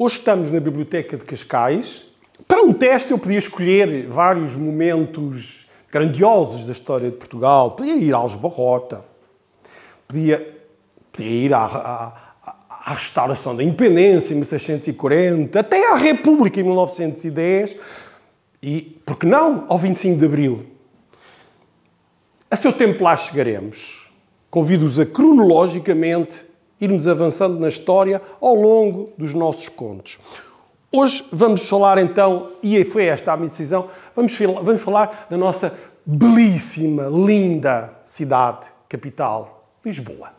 Hoje estamos na Biblioteca de Cascais. Para um teste, eu podia escolher vários momentos grandiosos da história de Portugal. Podia ir à Barrota, podia, podia ir à, à, à restauração da independência em 1640, até à República em 1910 e, por que não, ao 25 de Abril. A seu tempo lá chegaremos. Convido-os a cronologicamente irmos avançando na história ao longo dos nossos contos. Hoje vamos falar então, e foi esta a minha decisão, vamos, vamos falar da nossa belíssima, linda cidade capital, Lisboa.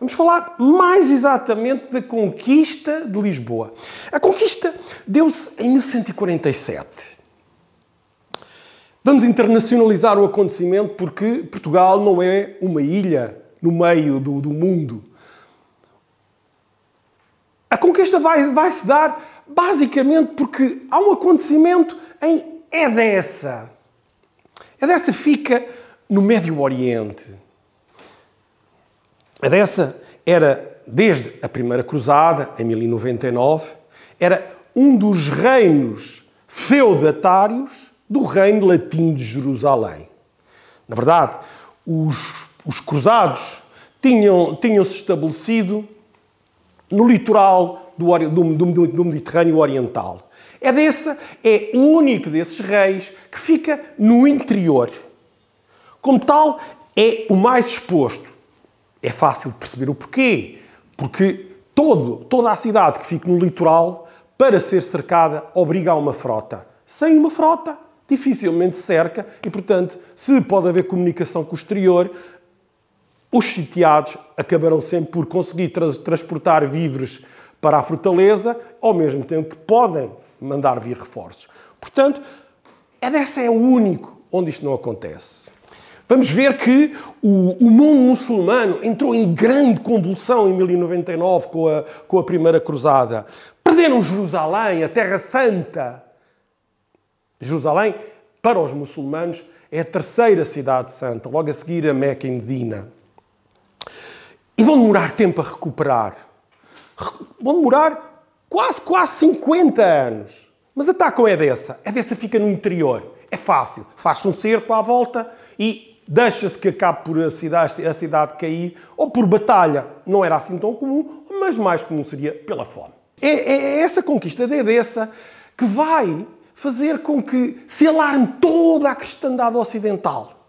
Vamos falar mais exatamente da conquista de Lisboa. A conquista deu-se em 1147. Vamos internacionalizar o acontecimento porque Portugal não é uma ilha no meio do, do mundo. A conquista vai, vai se dar basicamente porque há um acontecimento em Edessa. Edessa fica no Médio Oriente. Edessa era, desde a Primeira Cruzada, em 1099, era um dos reinos feudatários do Reino Latim de Jerusalém. Na verdade, os, os cruzados tinham, tinham se estabelecido no litoral do, do, do, do Mediterrâneo Oriental. É dessa, é o único desses reis que fica no interior. Como tal, é o mais exposto. É fácil perceber o porquê. Porque todo, toda a cidade que fica no litoral, para ser cercada, obriga a uma frota. Sem uma frota, dificilmente cerca e, portanto, se pode haver comunicação com o exterior, os sitiados acabarão sempre por conseguir transportar víveres para a fortaleza, ao mesmo tempo que podem mandar vir reforços. Portanto, é dessa é o único onde isto não acontece. Vamos ver que o, o, mundo muçulmano entrou em grande convulsão em 1099 com a, com a Primeira Cruzada. Perderam Jerusalém, a Terra Santa. Jerusalém, para os muçulmanos, é a terceira cidade santa, logo a seguir a Meca e Medina. E vão demorar tempo a recuperar. Vão demorar quase, quase 50 anos. Mas a Edessa. é dessa. É dessa fica no interior. É fácil. Faz-se um cerco à volta e deixa-se que acabe por a cidade, a cidade cair ou por batalha. Não era assim tão comum, mas mais comum seria pela fome. É, é, é essa conquista de é Edessa que vai fazer com que se alarme toda a cristandade ocidental.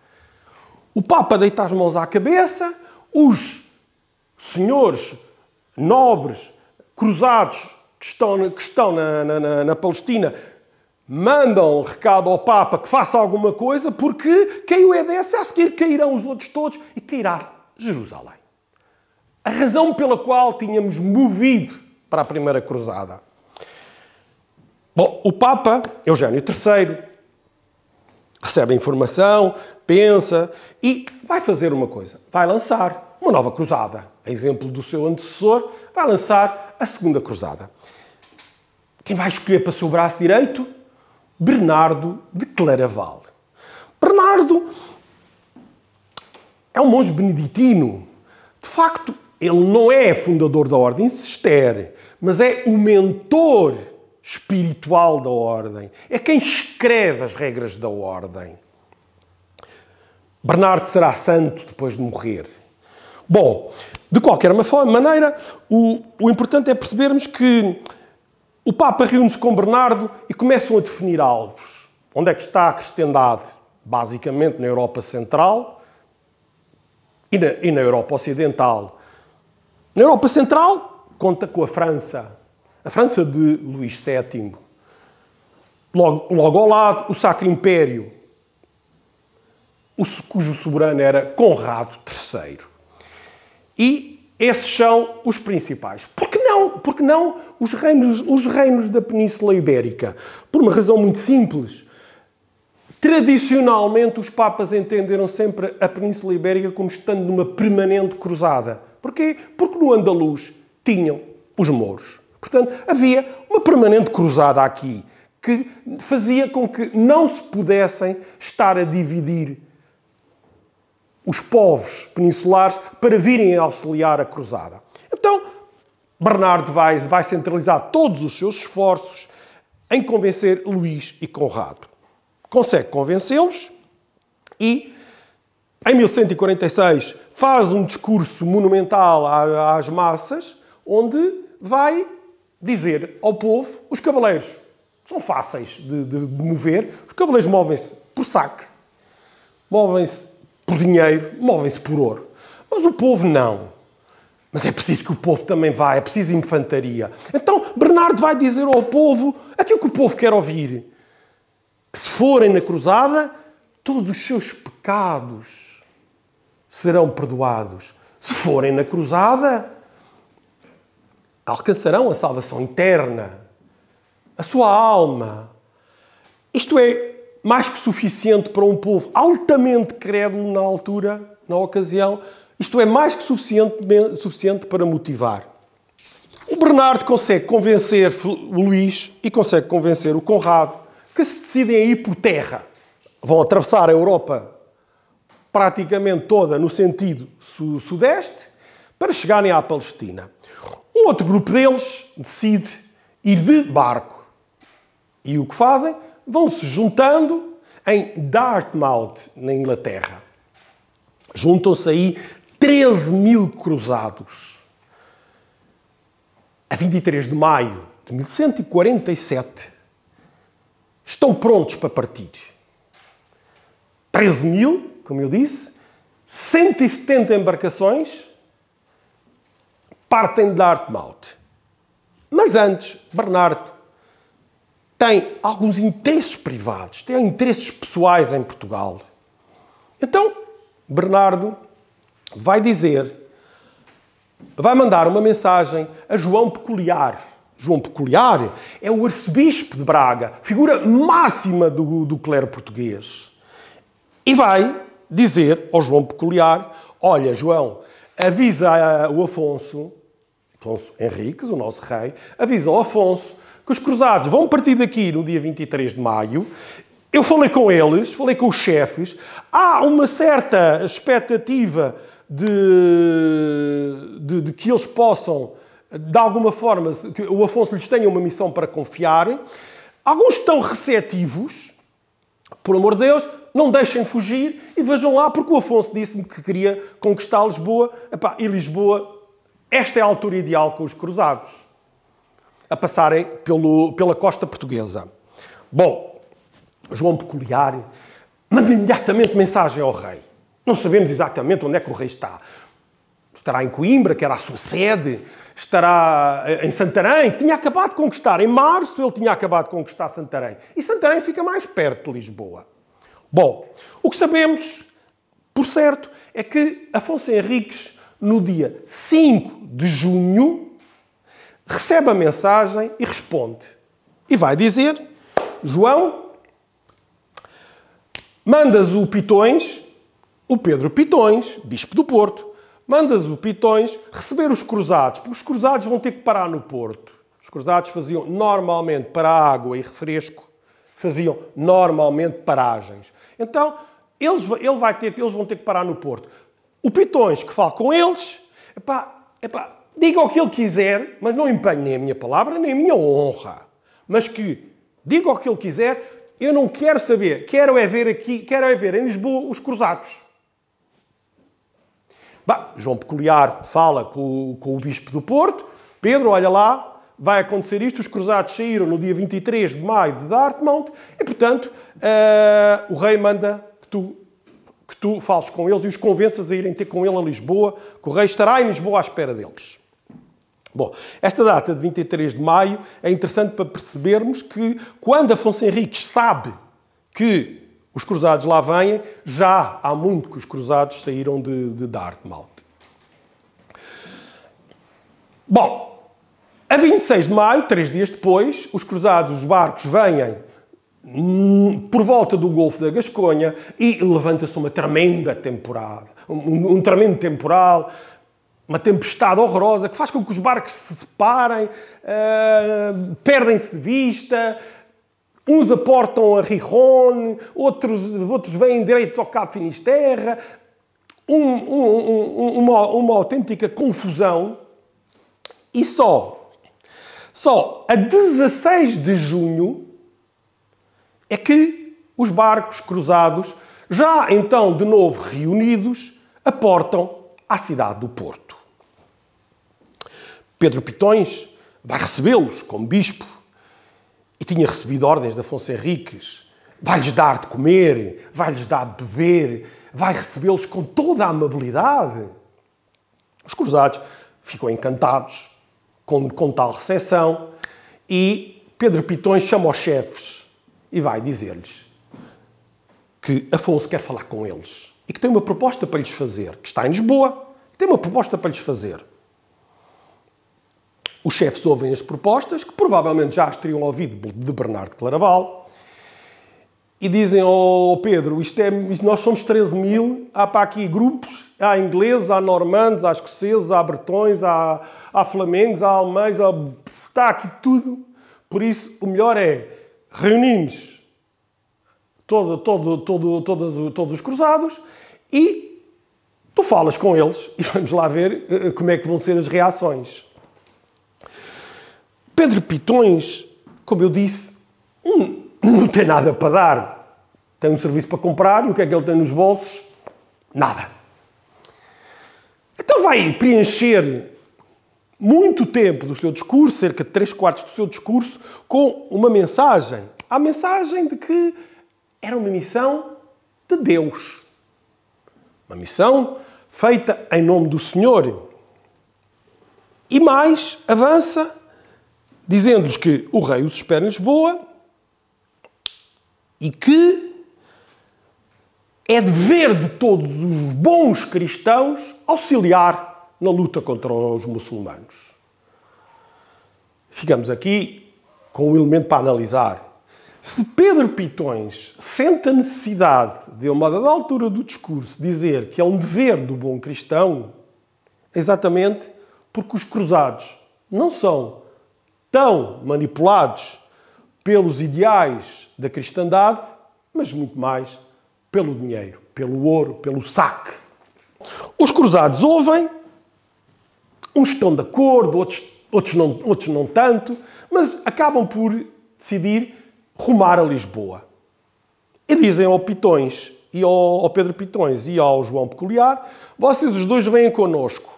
O Papa deita as mãos à cabeça, os senhores nobres, cruzados que estão, que estão na, na, na Palestina, mandam um recado ao Papa que faça alguma coisa, porque caiu o desse, a seguir cairão os outros todos e cairá Jerusalém. A razão pela qual tínhamos movido para a Primeira Cruzada. Bom, o Papa, Eugênio III, recebe a informação, pensa e vai fazer uma coisa: vai lançar uma nova cruzada a exemplo do seu antecessor, vai lançar a Segunda Cruzada. Quem vai escolher para o seu braço direito? Bernardo de Claraval. Bernardo é um monge beneditino. De facto, ele não é fundador da Ordem Cister, mas é o mentor espiritual da Ordem. É quem escreve as regras da Ordem. Bernardo será santo depois de morrer. Bom, de qualquer maneira, o, o importante é percebermos que o Papa reúne-se com Bernardo e começam a definir alvos. Onde é que está a cristandade? Basicamente na Europa Central e na, e na Europa Ocidental. Na Europa Central, conta com a França. A França de Luís VII. Logo, logo ao lado, o Sacro Império, cujo soberano era Conrado III. E esses são os principais. Por que não? Porque não os reinos, os reinos da Península Ibérica? Por uma razão muito simples. Tradicionalmente, os papas entenderam sempre a Península Ibérica como estando numa permanente cruzada. Porquê? Porque no Andaluz tinham os mouros. Portanto, havia uma permanente cruzada aqui que fazia com que não se pudessem estar a dividir os povos peninsulares para virem auxiliar a cruzada. Então, Bernardo vai, vai centralizar todos os seus esforços em convencer Luís e Conrado. Consegue convencê-los e, em 1146, faz um discurso monumental às massas, onde vai dizer ao povo: os cavaleiros são fáceis de, de, de mover, os cavaleiros movem-se por saque, movem-se por dinheiro, movem-se por ouro. Mas o povo não. Mas é preciso que o povo também vá, é preciso infantaria. Então Bernardo vai dizer ao povo aquilo que o povo quer ouvir: que se forem na cruzada, todos os seus pecados serão perdoados. Se forem na cruzada, alcançarão a salvação eterna, a sua alma. Isto é, mais que suficiente para um povo altamente crédulo na altura, na ocasião, isto é mais que suficiente, suficiente para motivar. O Bernardo consegue convencer o Luís e consegue convencer o Conrado que se decidem a ir por terra. Vão atravessar a Europa praticamente toda no sentido sudeste para chegarem à Palestina. Um outro grupo deles decide ir de barco. E o que fazem? vão se juntando em Dartmouth, na Inglaterra. Juntam-se aí 13 mil cruzados. A 23 de maio de 1147, estão prontos para partir. 13 mil, como eu disse, 170 embarcações partem de Dartmouth. Mas antes, Bernardo tem alguns interesses privados, tem interesses pessoais em Portugal. Então, Bernardo vai dizer, vai mandar uma mensagem a João Peculiar. João Peculiar é o arcebispo de Braga, figura máxima do, do clero português. E vai dizer ao João Peculiar: Olha, João, avisa o Afonso, Afonso Henriques, o nosso rei, avisa o Afonso que os cruzados vão partir daqui no dia 23 de maio. Eu falei com eles, falei com os chefes. Há uma certa expectativa de, de, de que eles possam, de alguma forma, que o Afonso lhes tenha uma missão para confiar. Alguns estão receptivos, por amor de Deus, não deixem fugir e vejam lá, porque o Afonso disse-me que queria conquistar Lisboa. Epá, e Lisboa, esta é a altura ideal com os cruzados a passarem pelo, pela costa portuguesa. Bom, João Peculiar manda imediatamente mensagem ao rei. Não sabemos exatamente onde é que o rei está. Estará em Coimbra, que era a sua sede, estará eh, em Santarém, que tinha acabado de conquistar. Em março ele tinha acabado de conquistar Santarém. E Santarém fica mais perto de Lisboa. Bom, o que sabemos, por certo, é que Afonso Henriques, no dia 5 de junho recebe a mensagem e responde. E vai dizer: João, mandas o Pitões, o Pedro Pitões, bispo do Porto, mandas o Pitões receber os cruzados, porque os cruzados vão ter que parar no Porto. Os cruzados faziam normalmente para água e refresco, faziam normalmente paragens. Então, eles, ele vai ter, eles vão ter que parar no Porto. O Pitões que fala com eles, epá, epá, diga o que ele quiser, mas não empenhe nem a minha palavra nem a minha honra. Mas que diga o que ele quiser, eu não quero saber. Quero é ver aqui, quero é ver em Lisboa os cruzados. Bah, João Peculiar fala com, com o Bispo do Porto. Pedro, olha lá, vai acontecer isto. Os cruzados saíram no dia 23 de maio de Dartmouth e, portanto, uh, o rei manda que tu, que tu fales com eles e os convenças a irem ter com ele a Lisboa, que o rei estará em Lisboa à espera deles. Bom, esta data de 23 de maio é interessante para percebermos que quando Afonso Henriques sabe que os cruzados lá vêm, já há muito que os cruzados saíram de, de Dartmouth. Bom, a 26 de maio, três dias depois, os cruzados, os barcos, vêm hum, por volta do Golfo da Gasconha e levanta-se uma tremenda temporada, um, um tremendo temporal uma tempestade horrorosa que faz com que os barcos se separem, uh, perdem-se de vista, uns aportam a Rijon, outros, outros vêm direitos ao Cabo Finisterra, um, um, um, uma, uma autêntica confusão. E só, só a 16 de junho é que os barcos cruzados, já então de novo reunidos, aportam à cidade do Porto. Pedro Pitões vai recebê-los como bispo e tinha recebido ordens de Afonso Henriques. Vai-lhes dar de comer, vai-lhes dar de beber, vai recebê-los com toda a amabilidade. Os cruzados ficam encantados com, com tal recepção e Pedro Pitões chama os chefes e vai dizer-lhes que Afonso quer falar com eles e que tem uma proposta para lhes fazer, que está em Lisboa, tem uma proposta para lhes fazer. Os chefes ouvem as propostas, que provavelmente já as teriam ouvido de Bernardo Claraval, e dizem ao oh, Pedro, isto é, nós somos 13 mil, há para aqui grupos, há ingleses, há normandos, há escoceses, há bretões, há, há flamengos, há alemães, há... está aqui tudo. Por isso, o melhor é reunimos todo, todo, todo, todos, todos os cruzados e tu falas com eles e vamos lá ver eh, como é que vão ser as reações. Pedro Pitões, como eu disse, não tem nada para dar. Tem um serviço para comprar e o que é que ele tem nos bolsos? Nada. Então vai preencher muito tempo do seu discurso, cerca de 3 quartos do seu discurso, com uma mensagem. A mensagem de que era uma missão de Deus. Uma missão feita em nome do Senhor. E mais, avança dizendo-lhes que o rei os espera em Lisboa e que é dever de todos os bons cristãos auxiliar na luta contra os muçulmanos. Ficamos aqui com um elemento para analisar. Se Pedro Pitões sente a necessidade de, a uma dada altura do discurso, dizer que é um dever do bom cristão, é exatamente porque os cruzados não são tão manipulados pelos ideais da cristandade, mas muito mais pelo dinheiro, pelo ouro, pelo saque. Os cruzados ouvem, uns estão de acordo, outros, outros, não, outros não tanto, mas acabam por decidir rumar a Lisboa. E dizem ao Pitões e ao, ao Pedro Pitões e ao João Peculiar: vocês os dois vêm connosco.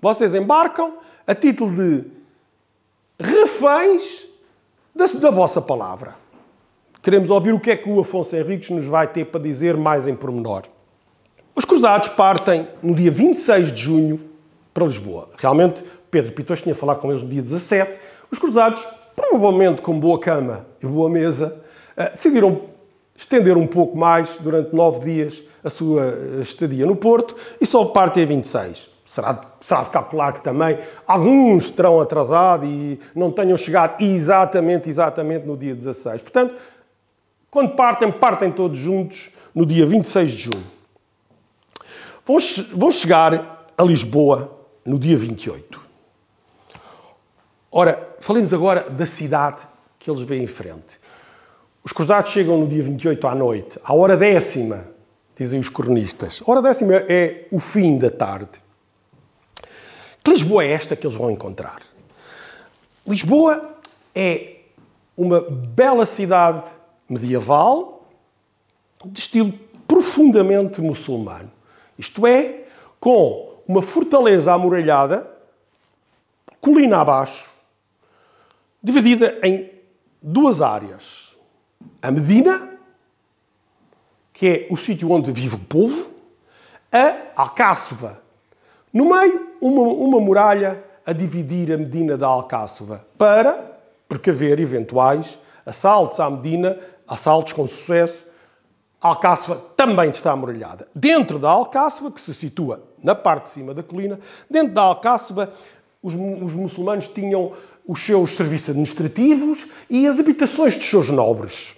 Vocês embarcam a título de reféns da, da vossa palavra. Queremos ouvir o que é que o Afonso Henriques nos vai ter para dizer mais em pormenor. Os cruzados partem no dia 26 de junho para Lisboa. Realmente, Pedro Pitos tinha falado com eles no dia 17. Os cruzados, provavelmente com boa cama e boa mesa, eh, decidiram estender um pouco mais durante nove dias a sua estadia no Porto e só partem a 26. Será, será de calcular que também alguns terão atrasado e não tenham chegado exatamente, exatamente no dia 16. Portanto, quando partem, partem todos juntos no dia 26 de junho. Vão, vão chegar a Lisboa no dia 28. Ora, falemos agora da cidade que eles vêm em frente. Os cruzados chegam no dia 28 à noite, à hora décima, dizem os cronistas. A hora décima é o fim da tarde. Que Lisboa é esta que eles vão encontrar? Lisboa é uma bela cidade medieval de estilo profundamente muçulmano. Isto é, com uma fortaleza amuralhada, colina abaixo, dividida em duas áreas. A Medina, que é o sítio onde vive o povo, a Alcáceva, no meio, uma, uma muralha a dividir a Medina da Alcáçova, para precaver eventuais assaltos à Medina, assaltos com sucesso. A Alcáçova também está amuralhada. Dentro da Alcáçova, que se situa na parte de cima da colina, dentro da Alcáçova, os, os muçulmanos tinham os seus serviços administrativos e as habitações dos seus nobres.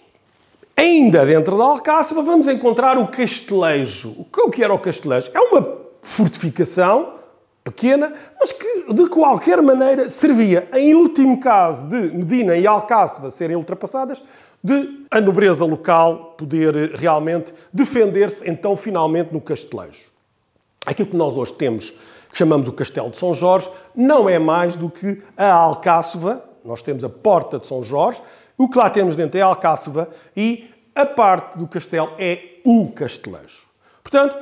Ainda dentro da Alcáçova vamos encontrar o castelejo. É o que era o castelejo? É uma fortificação pequena, mas que de qualquer maneira servia, em último caso de Medina e Alcáçova serem ultrapassadas, de a nobreza local poder eh, realmente defender-se, então, finalmente, no castelejo. Aquilo que nós hoje temos, que chamamos o Castelo de São Jorge, não é mais do que a Alcáçova, nós temos a Porta de São Jorge, o que lá temos dentro é a Alcáçova e a parte do castelo é o castelejo. Portanto,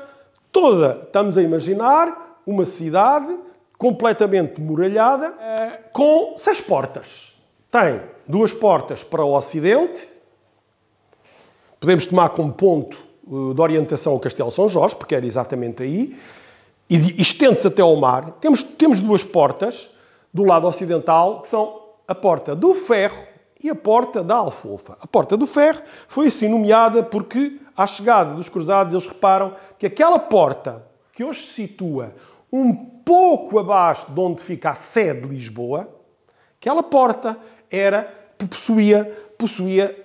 toda, estamos a imaginar, uma cidade completamente muralhada, com seis portas. Tem duas portas para o ocidente, podemos tomar como ponto eh, de orientação o Castelo São Jorge, porque era exatamente aí, e estende-se até ao mar. Temos, temos duas portas do lado ocidental, que são a porta do ferro e a porta da alfofa, A porta do ferro foi assim nomeada porque, à chegada dos cruzados, eles reparam que aquela porta que hoje se situa um pouco abaixo de onde fica a sede de Lisboa, aquela porta era possuía possuía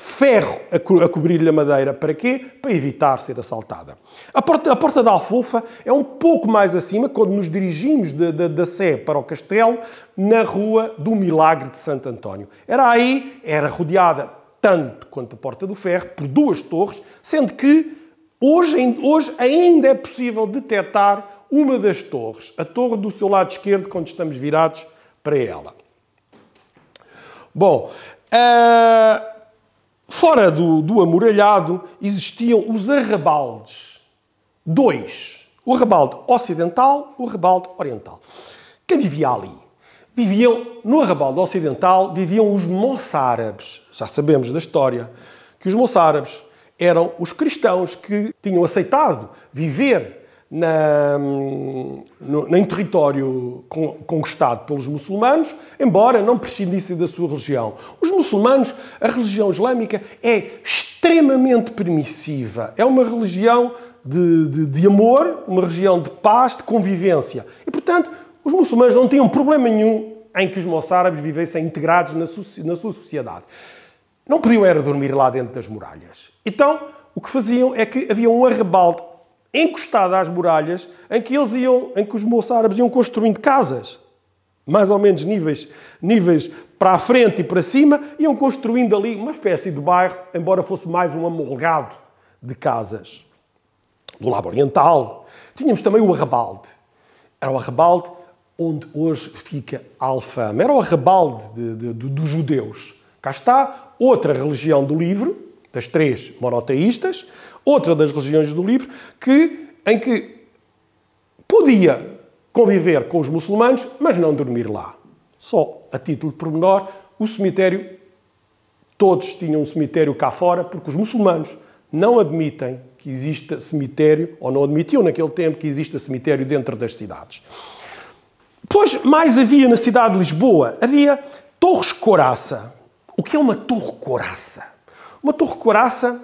ferro a, co a cobrir-lhe a madeira. Para quê? Para evitar ser assaltada. A porta, a porta da Alfofa é um pouco mais acima, quando nos dirigimos da, da, da Sé para o castelo, na Rua do Milagre de Santo António. Era aí, era rodeada tanto quanto a Porta do Ferro, por duas torres, sendo que hoje, hoje ainda é possível detectar uma das torres, a torre do seu lado esquerdo, quando estamos virados para ela. Bom, uh... Fora do, do amuralhado existiam os arrabaldes. Dois. O arrabalde ocidental, o arrabalde oriental. Quem vivia ali? Viviam, no arrabalde ocidental, viviam os moçárabes. Já sabemos da história que os moçárabes eram os cristãos que tinham aceitado viver na, no, em território conquistado pelos muçulmanos, embora não prescindisse da sua religião. Os muçulmanos, a religião islâmica é extremamente permissiva. É uma religião de, de, de amor, uma religião de paz, de convivência. E, portanto, os muçulmanos não tinham problema nenhum em que os moçárabes vivessem integrados na sua, na sua sociedade. Não podiam era dormir lá dentro das muralhas. Então, o que faziam é que havia um arrebalde encostada às muralhas, em que eles iam, em que os moços árabes iam construindo casas, mais ou menos níveis, níveis para a frente e para cima, iam construindo ali uma espécie de bairro, embora fosse mais um amolgado de casas. Do lado oriental, tínhamos também o arrabalde. Era o arrabalde onde hoje fica a Alfama. Era o arrabalde dos judeus. Cá está outra religião do livro, das três monoteístas, outra das religiões do livro, que, em que podia conviver com os muçulmanos, mas não dormir lá. Só a título de pormenor, o cemitério, todos tinham um cemitério cá fora, porque os muçulmanos não admitem que exista cemitério, ou não admitiam naquele tempo que exista cemitério dentro das cidades. Pois mais havia na cidade de Lisboa, havia torres coraça. O que é uma torre coraça? Uma torre coraça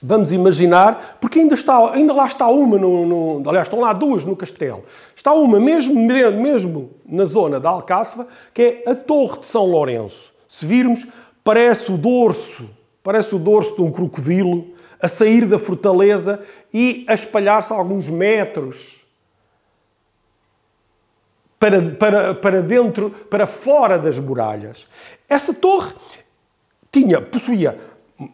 Vamos imaginar, porque ainda, está, ainda lá está uma, no, no, aliás, estão lá duas no castelo. Está uma, mesmo, mesmo na zona da Alcáceva, que é a Torre de São Lourenço. Se virmos, parece o dorso, parece o dorso de um crocodilo a sair da fortaleza e a espalhar-se alguns metros para, para, para dentro, para fora das muralhas. Essa torre tinha, possuía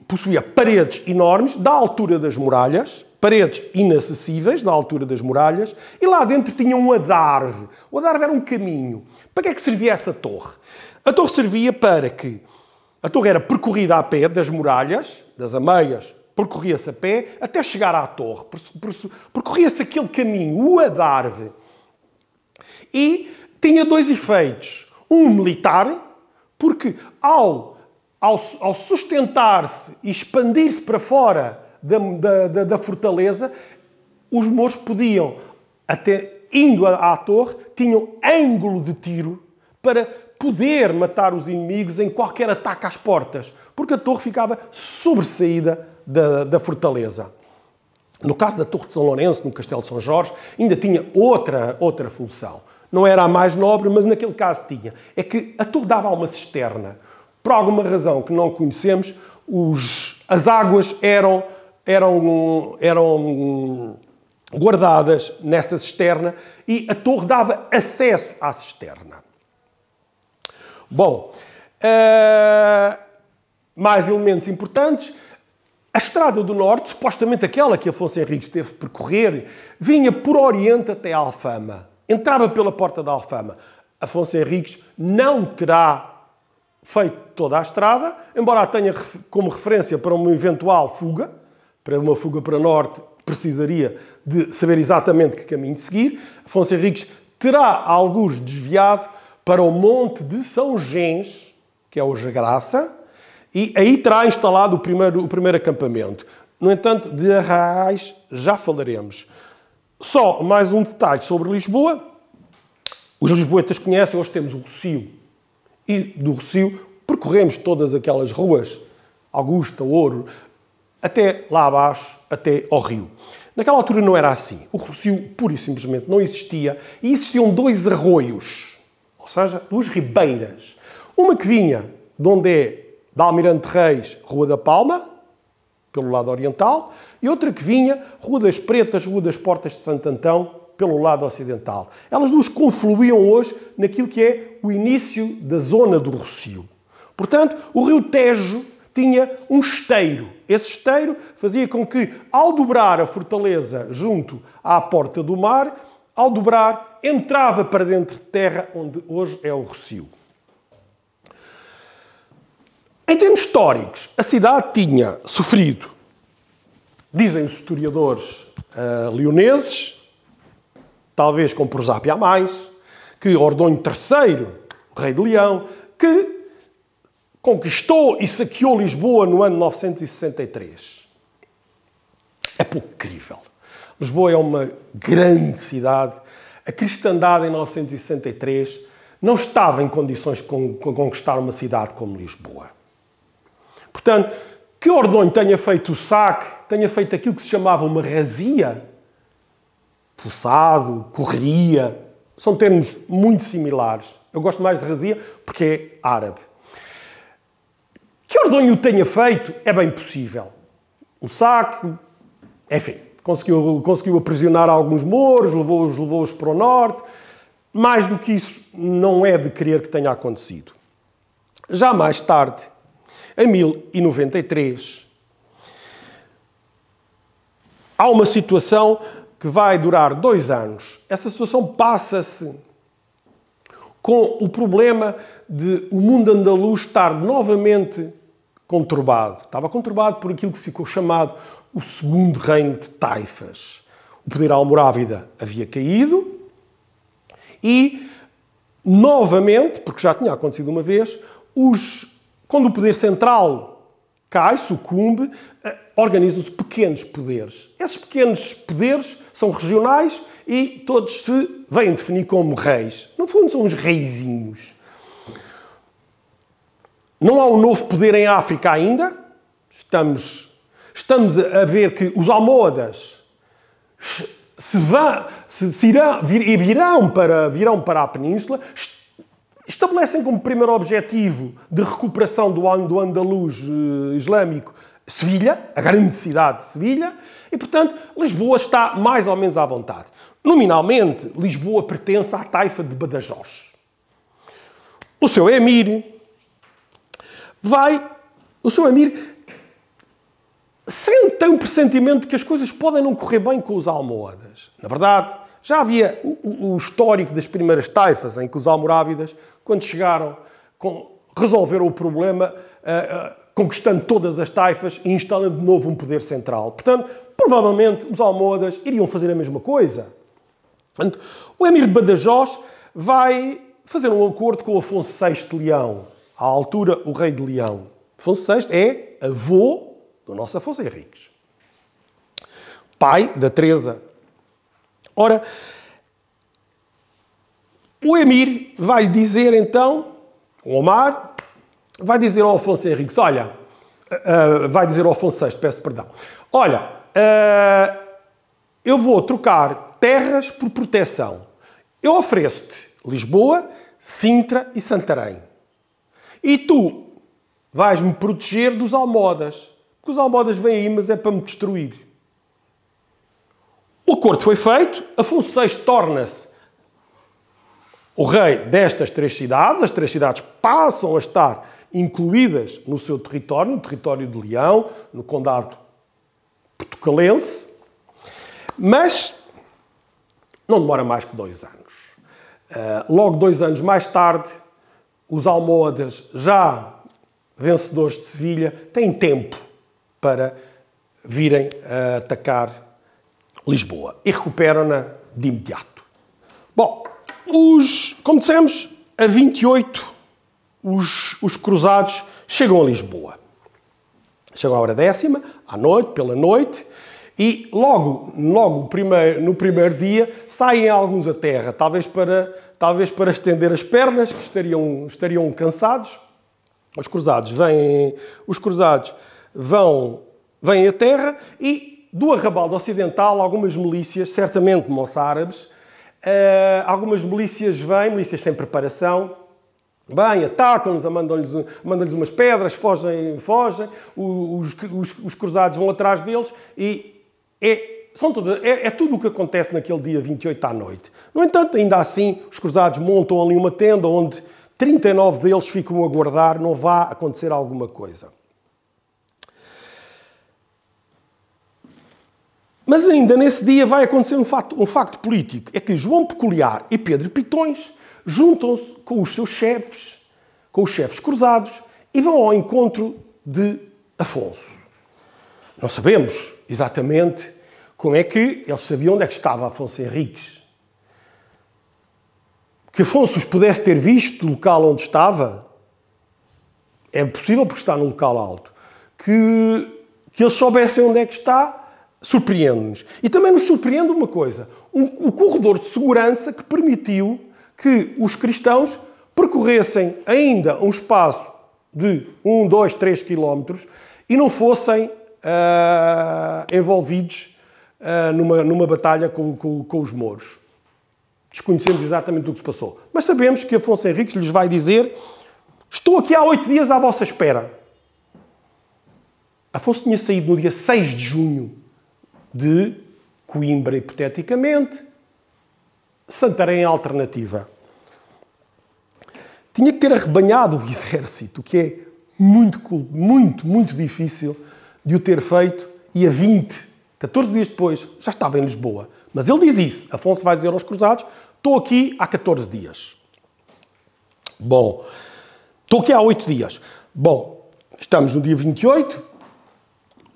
possuía paredes enormes da altura das muralhas, paredes inacessíveis da altura das muralhas, e lá dentro tinha um adarve. O adarve era um caminho. Para que é que servia essa torre? A torre servia para que a torre era percorrida a pé das muralhas, das ameias, percorria-se a pé até chegar à torre. Percorria-se aquele caminho, o adarve. E tinha dois efeitos. Um militar, porque ao ao, ao sustentar-se e expandir-se para fora da, da, da, fortaleza, os mouros podiam, até indo à, à torre, tinham ângulo de tiro para poder matar os inimigos em qualquer ataque às portas, porque a torre ficava sobressaída da, da fortaleza. No caso da Torre de São Lourenço, no Castelo de São Jorge, ainda tinha outra, outra função. Não era a mais nobre, mas naquele caso tinha. É que a torre dava a uma cisterna. Por alguma razão que não conhecemos, os, as águas eram, eram, eram guardadas nessa cisterna e a torre dava acesso à cisterna. Bom, uh, mais elementos importantes. A estrada do norte, supostamente aquela que Afonso Henriques teve de percorrer, vinha por Oriente até Alfama. Entrava pela porta da Alfama. Afonso Henriques não terá feito toda a estrada, embora tenha como referência para uma eventual fuga, para uma fuga para norte, precisaria de saber exatamente que caminho de seguir. Afonso Henriques terá alguns desviado para o Monte de São Gens, que é hoje a Graça, e aí terá instalado o primeiro, o primeiro acampamento. No entanto, de Arraiais já falaremos. Só mais um detalhe sobre Lisboa. Os lisboetas conhecem, hoje temos o Rocio, e do Rocio, percorremos todas aquelas ruas, Augusta, Ouro, até lá abaixo, até ao rio. Naquela altura não era assim. O Rocio pura e simplesmente não existia e existiam dois arroios, ou seja, duas ribeiras. Uma que vinha de onde é da Almirante Reis, Rua da Palma, pelo lado oriental, e outra que vinha Rua das Pretas, Rua das Portas de Santo Antão, pelo lado ocidental. Elas duas confluíam hoje naquilo que é o início da zona do Rocio. Portanto, o rio Tejo tinha um esteiro. Esse esteiro fazia com que, ao dobrar a fortaleza junto à porta do mar, ao dobrar, entrava para dentro de terra, onde hoje é o Rocio. Em termos históricos, a cidade tinha sofrido, dizem os historiadores uh, leoneses, talvez com Prosápio a mais, que Ordonho III, rei de Leão, que conquistou e saqueou Lisboa no ano 963. É pouco crível. Lisboa é uma grande cidade. A cristandade em 963 não estava em condições de conquistar uma cidade como Lisboa. Portanto, que Ordonho tenha feito o saque, tenha feito aquilo que se chamava uma razia, poçado, corria, são termos muito similares. Eu gosto mais de razia porque é árabe. Que Ordonho tenha feito é bem possível. O saque, enfim, conseguiu, conseguiu aprisionar alguns mouros, levou-os levou, -os, levou -os para o norte. Mais do que isso, não é de crer que tenha acontecido. Já mais tarde, em 1093, há uma situação que vai durar dois anos, essa situação passa-se com o problema de o mundo andaluz estar novamente conturbado. Estava conturbado por aquilo que ficou chamado o segundo reino de Taifas. O poder almorávida havia caído e, novamente, porque já tinha acontecido uma vez, os, quando o poder central cai, sucumbe, organizam-se pequenos poderes. Esses pequenos poderes são regionais e todos se vêm definir como reis. No fundo, são uns reizinhos. Não há um novo poder em África ainda. Estamos, estamos a ver que os almohadas se, vão, se, se irão, vir, virão, para, virão para a península, estabelecem como primeiro objetivo de recuperação do, do andaluz eh, islâmico Sevilha, a grande cidade de Sevilha, e portanto Lisboa está mais ou menos à vontade. Nominalmente, Lisboa pertence à taifa de Badajoz. O seu emir vai. O seu emir sente um pressentimento que as coisas podem não correr bem com os almohadas. Na verdade, já havia o, o histórico das primeiras taifas em que os almorávidas, quando chegaram, com, resolveram o problema. Uh, uh, conquistando todas as taifas e instalando de novo um poder central. Portanto, provavelmente os almohadas iriam fazer a mesma coisa. Portanto, o emir de Badajoz vai fazer um acordo com Afonso VI de Leão, à altura o rei de Leão. Afonso VI é avô do nosso Afonso Henriques, pai da Teresa. Ora, o emir vai lhe dizer então, Omar, vai dizer ao Afonso Henriques, olha, uh, vai dizer ao Afonso VI, peço perdão, olha, uh, eu vou trocar terras por proteção. Eu ofereço-te Lisboa, Sintra e Santarém. E tu vais-me proteger dos almodas. porque os almodas vêm aí, mas é para me destruir. O acordo foi feito, Afonso VI torna-se o rei destas três cidades, as três cidades passam a estar incluídas no seu território, no território de Leão, no condado portucalense, mas não demora mais que dois anos. Ah, logo dois anos mais tarde, os almohadas, já vencedores de Sevilha, têm tempo para virem a atacar Lisboa e recuperam-na de imediato. Bom, os, como dissemos, a 28 os, os cruzados chegam a Lisboa. Chegam à hora décima, à noite, pela noite, e logo, logo no primeiro dia saem alguns à terra, talvez para, talvez para estender as pernas, que estariam, estariam cansados. Os cruzados vêm, os cruzados vão, vêm à terra e do arrabaldo ocidental algumas milícias, certamente moçárabes, eh, algumas milícias vêm, milícias sem preparação, Bem, atacam-nos, mandam-lhes mandam umas pedras, fogem, fogem, os, os, os, cruzados vão atrás deles e é, são tudo, é, é tudo o que acontece naquele dia 28 à noite. No entanto, ainda assim, os cruzados montam ali uma tenda onde 39 deles ficam a guardar, não vá acontecer alguma coisa. Mas ainda nesse dia vai acontecer um facto, um facto político: é que João Peculiar e Pedro Pitões juntam-se com os seus chefes, com os chefes cruzados, e vão ao encontro de Afonso. Não sabemos exatamente como é que ele sabia onde é que estava Afonso Henriques. Que Afonso os pudesse ter visto do local onde estava, é possível porque está num local alto. Que, que eles soubessem onde é que está, surpreende-nos. E também nos surpreende uma coisa: um, o corredor de segurança que permitiu que os cristãos percorressem ainda um espaço de 1, 2, 3 quilómetros e não fossem uh, envolvidos uh, numa, numa batalha com, com, com os mouros. Desconhecemos exatamente o que se passou. Mas sabemos que Afonso Henriques lhes vai dizer: Estou aqui há oito dias à vossa espera. Afonso tinha saído no dia 6 de junho de Coimbra, hipoteticamente, Santarém é alternativa. Tinha que ter arrebanhado o exército, o que é muito, muito, muito difícil de o ter feito, e a 20, 14 dias depois, já estava em Lisboa. Mas ele diz isso, Afonso vai dizer aos cruzados, estou aqui há 14 dias. Bom, estou aqui há 8 dias. Bom, estamos no dia 28,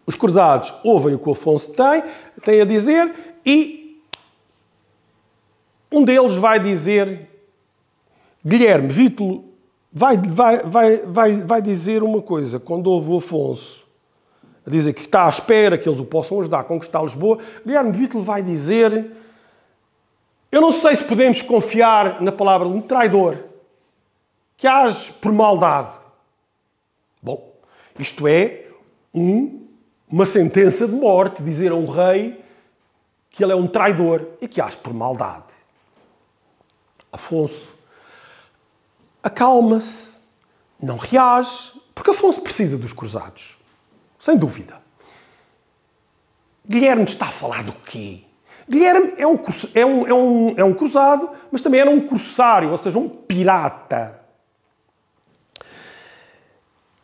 os cruzados ouvem o que o Afonso tem, tem a dizer e um deles vai dizer, Guilherme Vítulo, vai, vai, vai, vai, vai dizer uma coisa quando houve o Afonso a dizer que está à espera que eles o possam ajudar a conquistar Lisboa, Guilherme Vítulo vai dizer: Eu não sei se podemos confiar na palavra de um traidor que age por maldade. Bom, isto é um, uma sentença de morte dizer a um rei que ele é um traidor e que age por maldade. Afonso acalma-se, não reage, porque Afonso precisa dos cruzados, sem dúvida. Guilherme está a falar do quê? Guilherme é um, é um, é um, é um cruzado, mas também era um corsário, ou seja, um pirata.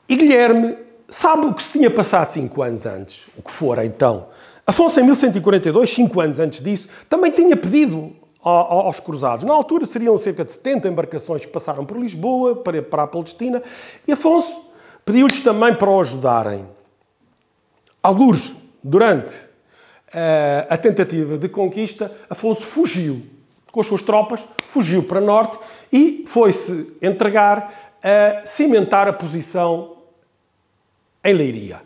E Guilherme sabe o que se tinha passado cinco anos antes, o que fora então. Afonso, em 1142, cinco anos antes disso, também tinha pedido aos cruzados. Na altura seriam cerca de 70 embarcações que passaram por Lisboa, para, para a Palestina, e Afonso pediu-lhes também para o ajudarem. Alguns, durante uh, a tentativa de conquista, Afonso fugiu com as suas tropas, fugiu para norte e foi-se entregar a cimentar a posição em Leiria.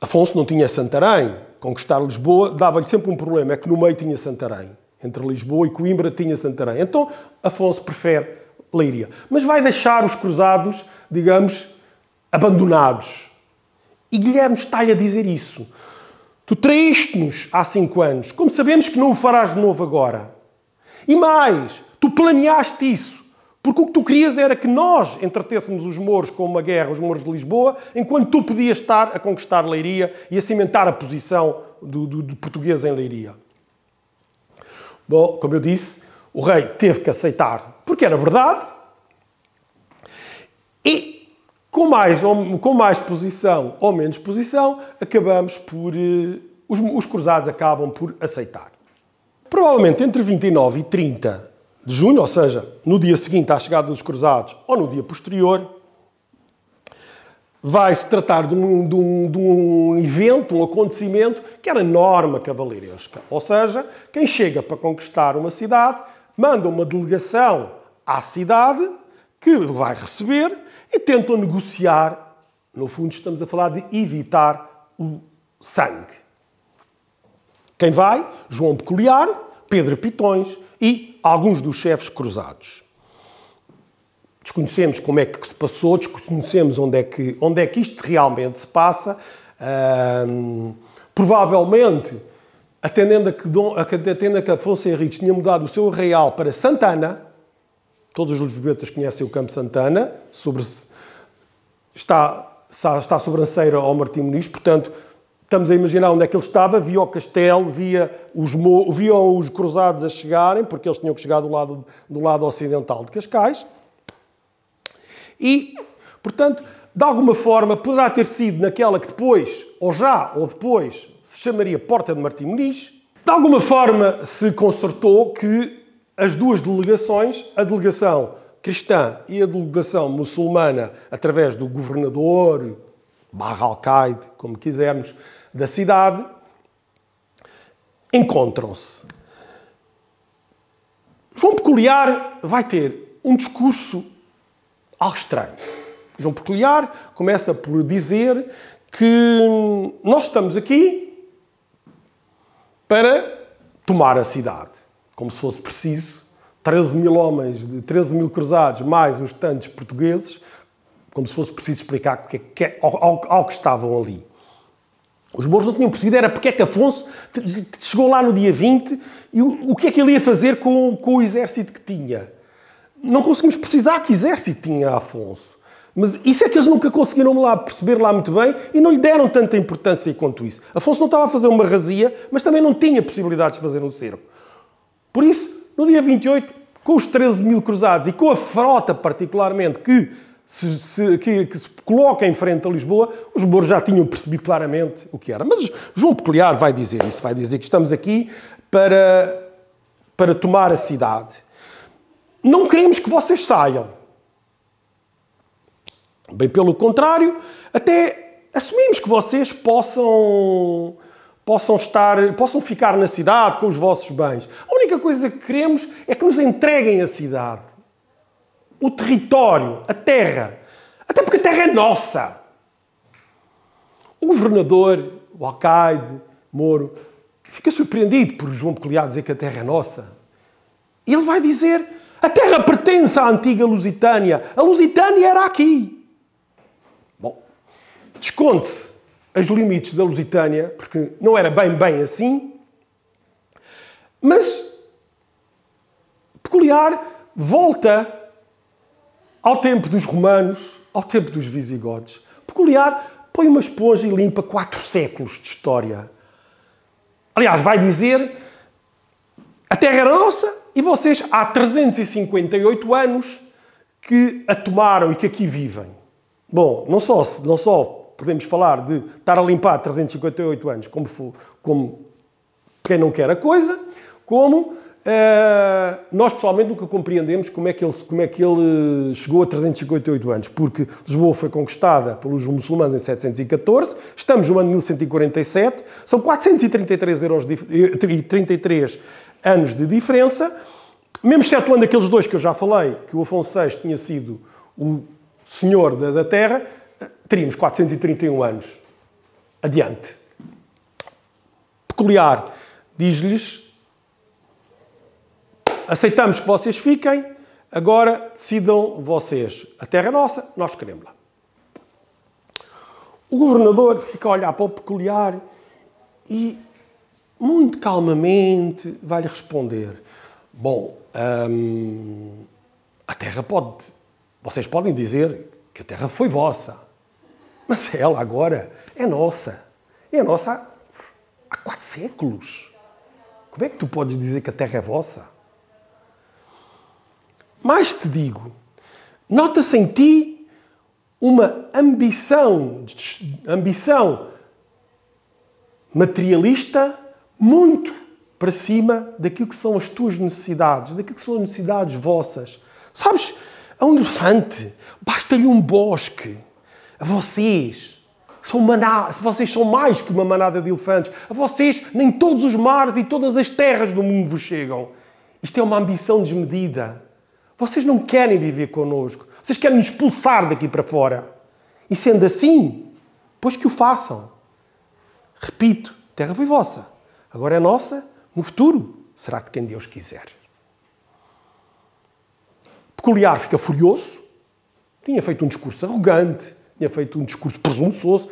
Afonso não tinha Santarém, conquistar Lisboa, dava-lhe sempre um problema, é que no meio tinha Santarém. Entre Lisboa e Coimbra tinha Santarém. Então Afonso prefere Leiria. Mas vai deixar os cruzados, digamos, abandonados. E Guilherme está-lhe a dizer isso. Tu traíste-nos há cinco anos, como sabemos que não o farás de novo agora. E mais, tu planeaste isso porque o que tu querias era que nós entretêssemos os mouros com uma guerra, os mouros de Lisboa, enquanto tu podias estar a conquistar Leiria e a cimentar a posição do, do, do português em Leiria. Bom, como eu disse, o rei teve que aceitar, porque era verdade, e com mais, com mais posição ou menos posição, acabamos por. Eh, os, os cruzados acabam por aceitar. Provavelmente entre 29 e 30 de junho, ou seja, no dia seguinte à chegada dos cruzados ou no dia posterior, vai-se tratar de um, de, um, de um, evento, um acontecimento que era norma cavaleiresca. Ou seja, quem chega para conquistar uma cidade manda uma delegação à cidade que vai receber e tentam negociar. No fundo, estamos a falar de evitar o sangue. Quem vai? João de Coliar, Pedro Pitões e alguns dos chefes cruzados. Desconhecemos como é que se passou, desconhecemos onde é que, onde é que isto realmente se passa. provavelmente, atendendo a que, Dom, atendendo a que Afonso Henriques tinha mudado o seu real para Santana, todos os lisboetas conhecem o Campo Santana, sobre, está, está, está sobranceira ao Martim Muniz, portanto, estamos a imaginar onde é que ele estava, via o castelo, via os, via os cruzados a chegarem, porque eles tinham que chegar do lado, do lado ocidental de Cascais. E, portanto, de alguma forma, poderá ter sido naquela que depois, ou já ou depois, se chamaria Porta de Martim Muniz. De alguma forma, se consertou que as duas delegações, a delegação cristã e a delegação muçulmana, através do governador, barra al-Qaeda, como quisermos, da cidade, encontram-se. João Peculiar vai ter um discurso algo estranho. João Peculiar começa por dizer que nós estamos aqui para tomar a cidade, como se fosse preciso. 13 mil homens, de 13 mil cruzados, mais uns tantos portugueses, como se fosse preciso explicar é que, que, é, ao, ao, ao que estavam ali. Os Mouros não tinham percebido era porque é que Afonso chegou lá no dia 20 e o, o que é que ele ia fazer com, com o exército que tinha. Não conseguimos precisar que exército tinha Afonso. Mas isso é que eles nunca conseguiram lá perceber lá muito bem e não lhe deram tanta importância quanto isso. Afonso não estava a fazer uma razia, mas também não tinha possibilidades de fazer um cerco. Por isso, no dia 28, com os 13 mil cruzados e com a frota particularmente que se, se, que, que, se coloca em frente a Lisboa, os Mouros já tinham percebido claramente o que era. Mas João Peculiar vai dizer isso, vai dizer que estamos aqui para, para tomar a cidade. Não queremos que vocês saiam. Bem pelo contrário, até assumimos que vocês possam possam estar, possam ficar na cidade com os vossos bens. A única coisa que queremos é que nos entreguem a cidade o território, a terra. Até porque a terra é nossa. O governador, o alcaide, Moro, fica surpreendido por João Bocliá dizer que a terra é nossa. Ele vai dizer: a terra pertence à antiga Lusitânia. A Lusitânia era aqui. Bom, desconte-se os limites da Lusitânia, porque não era bem, bem assim. Mas peculiar volta ao tempo dos romanos, ao tempo dos visigodos. Peculiar, põe uma esponja e limpa quatro séculos de história. Aliás, vai dizer: a terra era nossa e vocês há 358 anos que a tomaram e que aqui vivem. Bom, não só, não só podemos falar de estar a limpar 358 anos como, como quem não quer a coisa, como eh, nós pessoalmente nunca compreendemos como é, que ele, como é que ele eh, chegou a 358 anos, porque Lisboa foi conquistada pelos muçulmanos em 714, estamos no ano 1147, são 433, euros 33 eh, anos de diferença, mesmo excetuando aqueles dois que eu já falei, que o Afonso VI tinha sido o senhor da, da terra, teríamos 431 anos adiante. Peculiar, diz-lhes aceitamos que vocês fiquem, agora decidam vocês. A terra é nossa, nós queremos-la. O governador fica a olhar para o peculiar e, muito calmamente, vai-lhe responder: Bom, hum, a terra pode. Vocês podem dizer que a terra foi vossa, mas ela agora é nossa. É nossa há, há quatro séculos. Como é que tu podes dizer que a terra é vossa? Mais te digo, nota-se em ti uma ambição, ambição materialista muito para cima daquilo que são as tuas necessidades, daquilo que são as necessidades vossas. Sabes, a um elefante basta-lhe um bosque. A vocês são maná, vocês são mais que uma manada de elefantes. A vocês nem todos os mares e todas as terras do mundo vos chegam. Isto é uma ambição desmedida. Vocês não querem viver conosco. Vocês querem nos expulsar daqui para fora. E sendo assim, pois que o façam. Repito, terra foi vossa. Agora é nossa. No futuro, será de quem Deus quiser. Peculiar fica furioso. Tinha feito um discurso arrogante. Tinha feito um discurso presunçoso.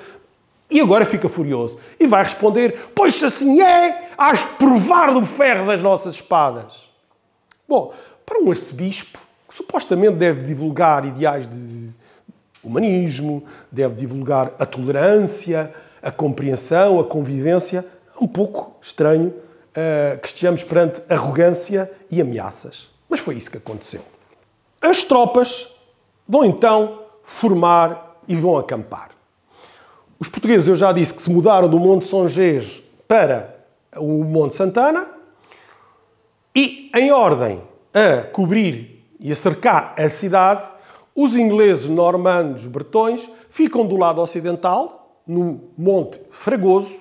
E agora fica furioso. E vai responder: Pois se assim é, has de provar do ferro das nossas espadas. Bom, para um arcebispo que supostamente deve divulgar ideais de humanismo, deve divulgar a tolerância, a compreensão, a convivência. É um pouco estranho uh, que estejamos perante arrogância e ameaças. Mas foi isso que aconteceu. As tropas vão então formar e vão acampar. Os portugueses, eu já disse que se mudaram do Monte São Gês para o Monte Santana e, em ordem a cobrir e a cercar a cidade, os ingleses, normandos, bretões ficam do lado ocidental, no Monte Fragoso.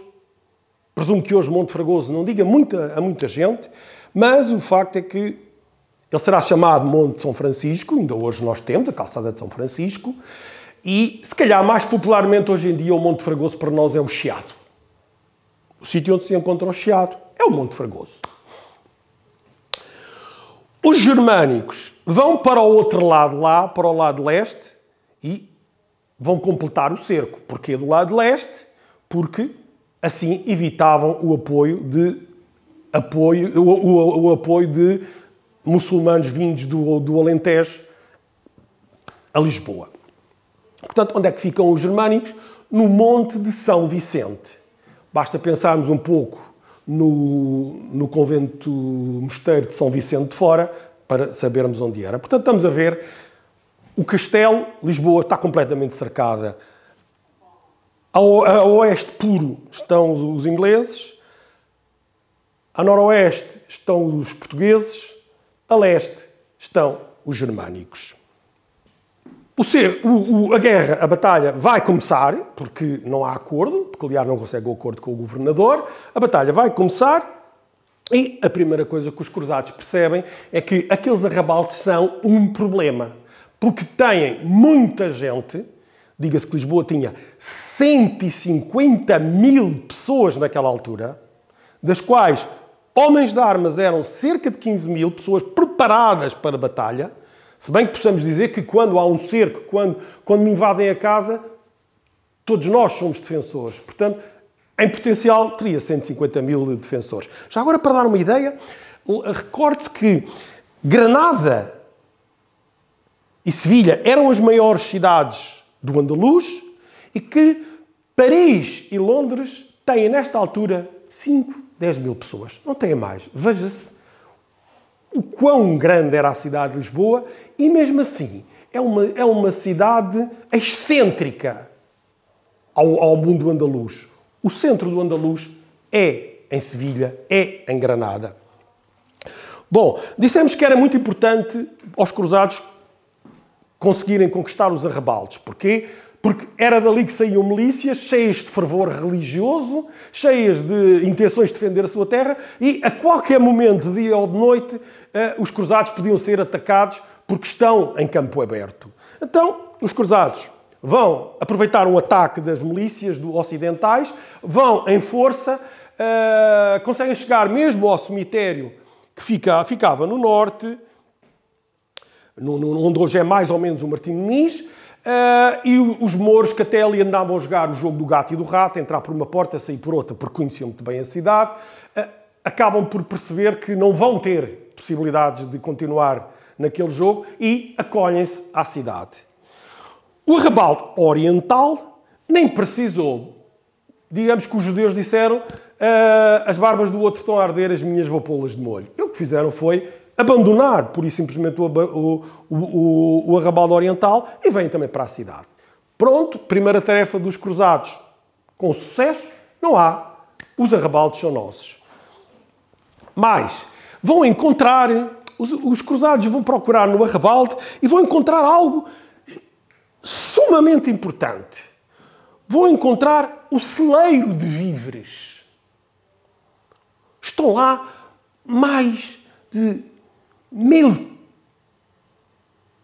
Presumo que hoje Monte Fragoso não diga muita, a muita gente, mas o facto é que ele será chamado Monte São Francisco, ainda hoje nós temos a calçada de São Francisco, e se calhar mais popularmente hoje em dia o Monte Fragoso para nós é o Chiado. O sítio onde se encontra o Chiado é o Monte Fragoso. Os germânicos vão para o outro lado lá, para o lado leste, e vão completar o cerco. Porquê do lado leste? Porque assim evitavam o apoio de apoio, o, o, o apoio de muçulmanos vindos do, do Alentejo a Lisboa. Portanto, onde é que ficam os germânicos? No Monte de São Vicente. Basta pensarmos um pouco no, no convento mosteiro de São Vicente de Fora, para sabermos onde era. Portanto, estamos a ver o castelo, Lisboa está completamente cercada. A oeste puro estão os ingleses, a noroeste estão os portugueses, a leste estão os germânicos. O ser, o, o, a guerra, a batalha vai começar, porque não há acordo, porque aliás não consegue o acordo com o governador, a batalha vai começar e a primeira coisa que os cruzados percebem é que aqueles arrabaldes são um problema, porque têm muita gente, diga-se que Lisboa tinha 150 mil pessoas naquela altura, das quais homens de armas eram cerca de 15 mil pessoas preparadas para a batalha, se bem que possamos dizer que quando há um cerco, quando, quando me invadem a casa, todos nós somos defensores. Portanto, em potencial, teria 150 mil defensores. Já agora, para dar uma ideia, recorde-se que Granada e Sevilha eram as maiores cidades do Andaluz e que Paris e Londres têm, nesta altura, 5, 10 mil pessoas. Não têm mais. Veja-se o quão grande era a cidade de Lisboa, e mesmo assim é uma, é uma cidade excêntrica ao, ao mundo andaluz. O centro do andaluz é em Sevilha, é em Granada. Bom, dissemos que era muito importante aos cruzados conseguirem conquistar os arrabaldes. Porquê? Porque era dali que saíam milícias cheias de fervor religioso, cheias de intenções de defender a sua terra, e a qualquer momento, dia ou de noite, eh, os cruzados podiam ser atacados porque estão em campo aberto. Então, os cruzados vão aproveitar um ataque das milícias ocidentais, vão em força, uh, conseguem chegar mesmo ao cemitério que fica, ficava no norte, no, no, onde hoje é mais ou menos o Martim Muniz, Uh, e os mouros que até ali andavam a jogar o jogo do gato e do rato, entrar por uma porta, sair por outra, porque conheciam muito bem a cidade, uh, acabam por perceber que não vão ter possibilidades de continuar naquele jogo e acolhem-se à cidade. O arrabalde oriental nem precisou. Digamos que os judeus disseram uh, as barbas do outro estão a arder, as minhas vou pô-las de molho. E o que fizeram foi abandonar, por isso simplesmente, o, o, o, o oriental e vêm também para a cidade. Pronto, primeira tarefa dos cruzados. Com sucesso, não há. Os arrabaldes são nossos. Mas vão encontrar, os, os cruzados vão procurar no arrabalde e vão encontrar algo sumamente importante. Vão encontrar o celeiro de víveres. Estão lá mais de mil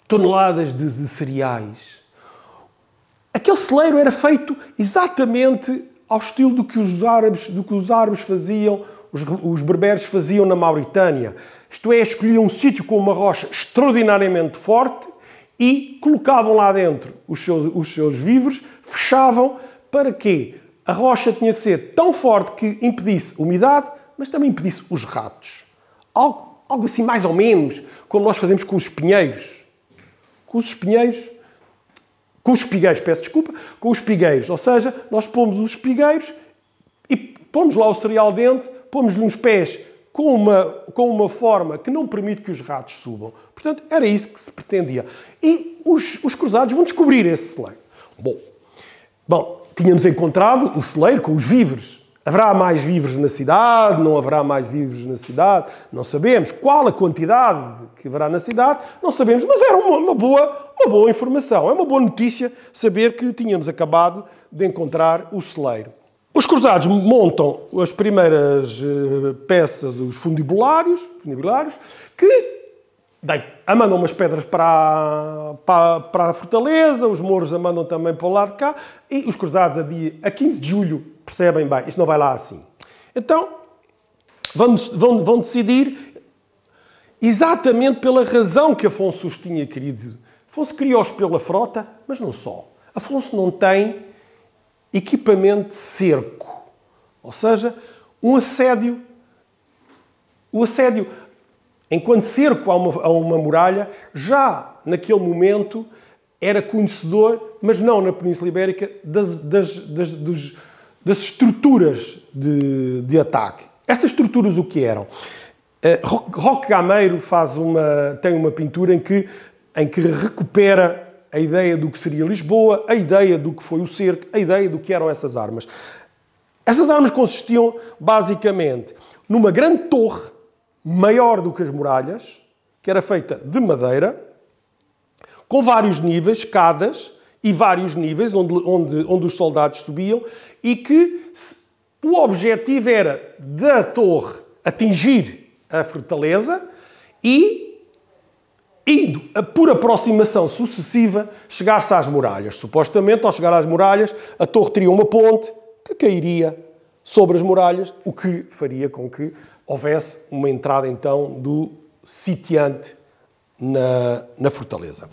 toneladas de, de cereais. Aquele celeiro era feito exatamente ao estilo do que os árabes, do que os árabes faziam, os, os berberes faziam na Mauritânia. Isto é, escolhiam um sítio com uma rocha extraordinariamente forte e colocavam lá dentro os seus, os seus víveres, fechavam para quê? a rocha tinha que ser tão forte que impedisse umidade, mas também impedisse os ratos. Algo algo assim mais ou menos, como nós fazemos com os espinheiros. Com os espinheiros, com os espigueiros, peço desculpa, com os espigueiros. Ou seja, nós pomos os espigueiros e pomos lá o cereal dente, pomos-lhe uns pés com uma, com uma forma que não permite que os ratos subam. Portanto, era isso que se pretendia. E os, os cruzados vão descobrir esse celeiro. Bom, bom, tínhamos encontrado o celeiro com os víveres. Haverá mais vivos na cidade? Não haverá mais vivos na cidade? Não sabemos. Qual a quantidade que haverá na cidade? Não sabemos. Mas era uma, uma boa, uma boa informação. É uma boa notícia saber que tínhamos acabado de encontrar o celeiro. Os cruzados montam as primeiras eh, peças, os fundibulários, fundibulários que a mandam umas pedras para, para, para a fortaleza, os mouros mandam também para o lado de cá, e os cruzados a, dia, a 15 de julho, percebem bem, isto não vai lá assim. Então, vamos, vão, vão decidir exatamente pela razão que Afonso os tinha querido. Afonso criou-os pela frota, mas não só. Afonso não tem equipamento de cerco, ou seja, um assédio. O assédio enquanto cerco a uma, a uma muralha, já naquele momento era conhecedor, mas não na Península Ibérica, das, das, das, dos, das estruturas de, de, ataque. Essas estruturas o que eram? Uh, Roque Gameiro faz uma, tem uma pintura em que, em que recupera a ideia do que seria Lisboa, a ideia do que foi o cerco, a ideia do que eram essas armas. Essas armas consistiam basicamente numa grande torre maior do que as muralhas, que era feita de madeira, com vários níveis, escadas e vários níveis onde, onde, onde os soldados subiam, e que se, o objetivo era da torre atingir a fortaleza e, indo por aproximação sucessiva, chegar-se às muralhas. Supostamente, ao chegar às muralhas, a torre teria uma ponte que cairia sobre as muralhas, o que faria com que houvesse uma entrada então do sitiante na, na fortaleza.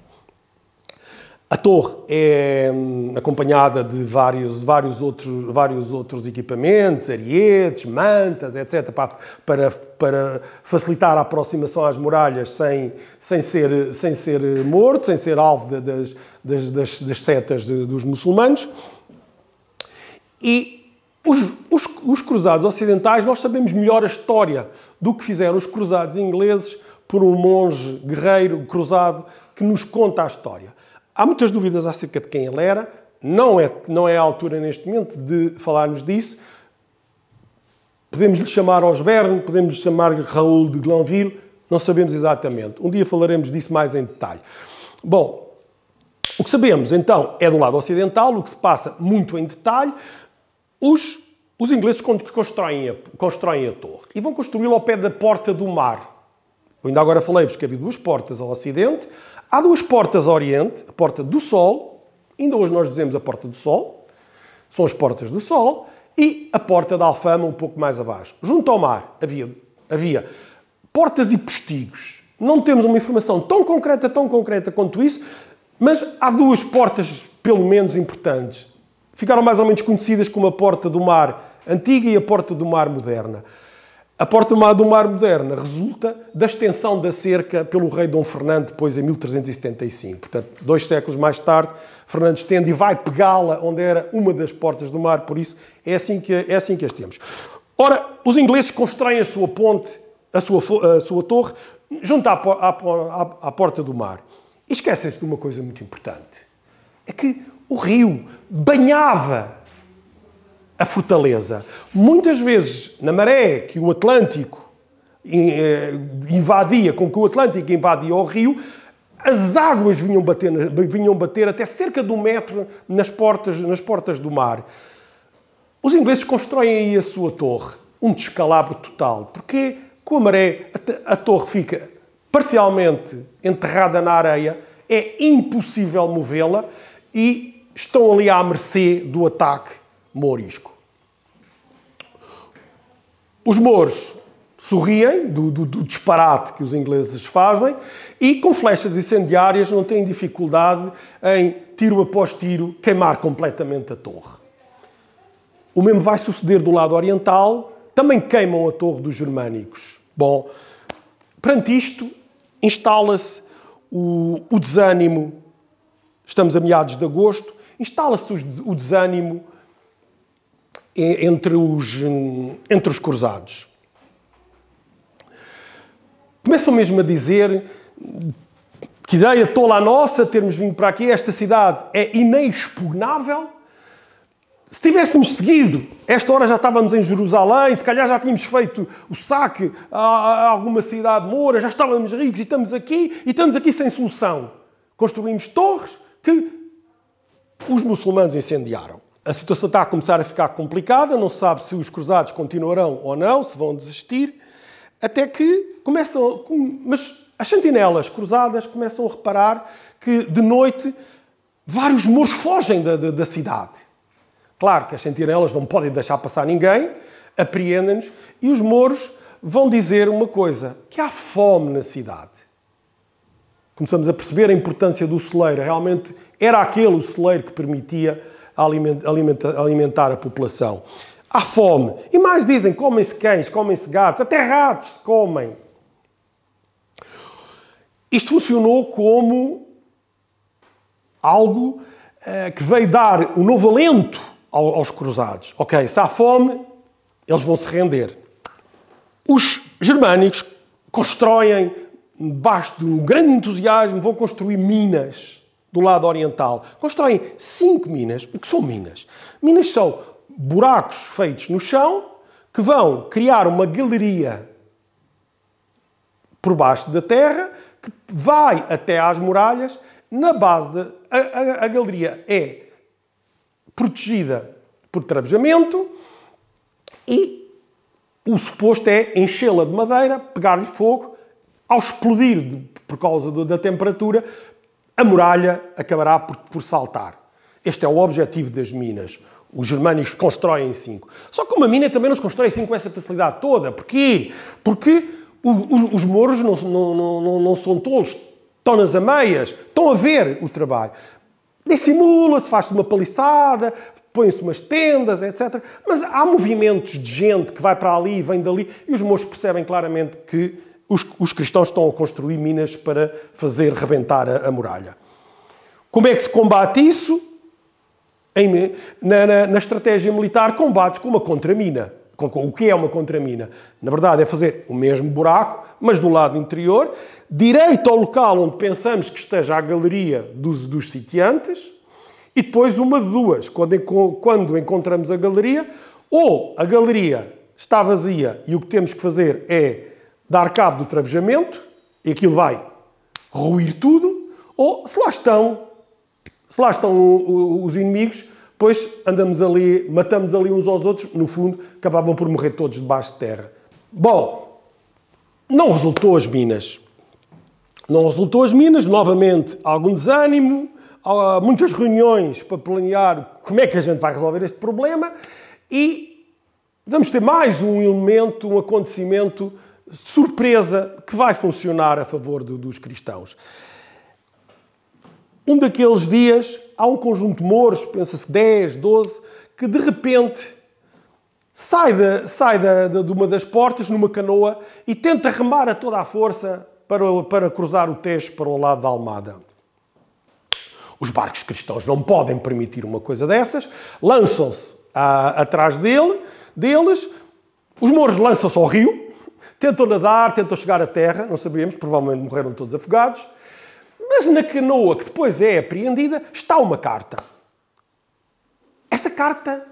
A torre é hum, acompanhada de vários, vários, outros, vários outros equipamentos, arietes, mantas, etc., para, para facilitar a aproximação às muralhas sem, sem, ser, sem ser morto, sem ser alvo das, das, das, das setas de, dos muçulmanos. E os, os, os cruzados ocidentais, nós sabemos melhor a história do que fizeram os cruzados ingleses por um monge guerreiro cruzado que nos conta a história. Há muitas dúvidas acerca de quem ele era, não é, não é a altura neste momento de falarmos disso. Podemos lhe chamar Osberne, podemos lhe chamar Raul de Glanville, não sabemos exatamente. Um dia falaremos disso mais em detalhe. Bom, o que sabemos então é do lado ocidental, o que se passa muito em detalhe. Os, os ingleses constroem a, constroem a torre e vão construí-la ao pé da Porta do Mar. Eu ainda agora falei-vos que havia duas portas ao ocidente, há duas portas ao oriente, a Porta do Sol, ainda hoje nós dizemos a Porta do Sol, são as Portas do Sol, e a Porta da Alfama, um pouco mais abaixo. Junto ao mar havia, havia portas e postigos. Não temos uma informação tão concreta, tão concreta quanto isso, mas há duas portas, pelo menos, importantes ficaram mais ou menos conhecidas como a Porta do Mar Antiga e a Porta do Mar Moderna. A Porta do Mar Moderna resulta da extensão da cerca pelo rei Dom Fernando, depois em 1375. Portanto, dois séculos mais tarde, Fernando estende e vai pegá-la onde era uma das portas do mar, por isso é assim que, é assim que as temos. Ora, os ingleses constroem a sua ponte, a sua, a sua torre, junto à, à, à, à Porta do Mar. E esquecem-se de uma coisa muito importante. É que o rio banhava a fortaleza. Muitas vezes, na maré que o Atlântico eh, invadia, com que o Atlântico invadia o rio, as águas vinham bater, vinham bater até cerca de um metro nas portas, nas portas do mar. Os ingleses constroem aí a sua torre, um descalabro total, porque com a maré a, a torre fica parcialmente enterrada na areia, é impossível movê-la e estão ali à mercê do ataque mourisco. Os mouros sorriem do, do, do, disparate que os ingleses fazem e com flechas incendiárias não têm dificuldade em, tiro após tiro, queimar completamente a torre. O mesmo vai suceder do lado oriental, também queimam a torre dos germânicos. Bom, perante isto, instala-se o, o desânimo. Estamos a meados de agosto instala-se o desânimo entre os, hum, entre os cruzados. Começam mesmo a dizer que ideia tola a nossa termos vindo para aqui, esta cidade é inexpugnável. Se tivéssemos seguido, esta hora já estávamos em Jerusalém, se calhar já tínhamos feito o saque a alguma cidade moura, já estávamos ricos e estamos aqui, e estamos aqui sem solução. Construímos torres que os muçulmanos incendiaram. A situação está a começar a ficar complicada, não se sabe se os cruzados continuarão ou não, se vão desistir, até que começam. Mas as sentinelas cruzadas começam a reparar que de noite vários mouros fogem da, da, da cidade. Claro que as sentinelas não podem deixar passar ninguém, apreendem-nos e os mouros vão dizer uma coisa: que há fome na cidade. Começamos a perceber a importância do celeiro. Realmente era aquele o celeiro que permitia alimentar a população. Há fome. E mais dizem, comem-se cães, comem-se gatos, até ratos se comem. Isto funcionou como algo eh, que veio dar um novo alento ao, aos cruzados. Ok, se há fome, eles vão se render. Os germânicos constroem, debaixo de um grande entusiasmo, vão construir minas do lado oriental, constroem cinco minas, o que são minas. Minas são buracos feitos no chão que vão criar uma galeria por baixo da terra que vai até às muralhas. Na base da a, a, a galeria é protegida por travejamento e o suposto é enchê-la de madeira, pegar-lhe fogo, ao explodir de, por causa do, da temperatura, a muralha acabará por, por saltar. Este é o objetivo das minas. Os germânicos constroem cinco. 5. Só que uma mina também não se constrói em 5 com essa facilidade toda. Porquê? Porque os, os não, não, não, não são tolos. Estão nas ameias. Estão a ver o trabalho. Dissimula-se, faz-se uma paliçada, põe-se umas tendas, etc. Mas há movimentos de gente que vai para ali e vem dali e os mouros percebem claramente que os, os cristãos estão a construir minas para fazer rebentar a, a muralha. Como é que se combate isso? Em, na, na, na, estratégia militar, combate com uma contramina. Com, com, o que é uma contramina? Na verdade, é fazer o mesmo buraco, mas do lado interior, direito ao local onde pensamos que esteja a galeria dos, dos sitiantes, e depois uma de duas. Quando, quando encontramos a galeria, ou a galeria está vazia e o que temos que fazer é dar cabo do travejamento e aquilo vai ruir tudo, ou se lá estão, se lá estão os inimigos, pois andamos ali, matamos ali uns aos outros, no fundo acabavam por morrer todos debaixo de terra. Bom, não resultou as minas. Não resultou as minas, novamente algum desânimo, muitas reuniões para planear como é que a gente vai resolver este problema e vamos ter mais um elemento, um acontecimento surpresa que vai funcionar a favor do, dos cristãos. Um daqueles dias, há um conjunto de mouros, pensa-se 10, 12, que de repente sai, de, sai de, de, uma das portas numa canoa e tenta remar a toda a força para, para cruzar o Tejo para o lado da Almada. Os barcos cristãos não podem permitir uma coisa dessas, lançam-se ah, atrás dele, deles, os mouros lançam-se ao rio, Tentou nadar, tentou chegar à terra, não sabíamos, provavelmente morreram todos afogados. Mas na canoa que depois é apreendida está uma carta. Essa carta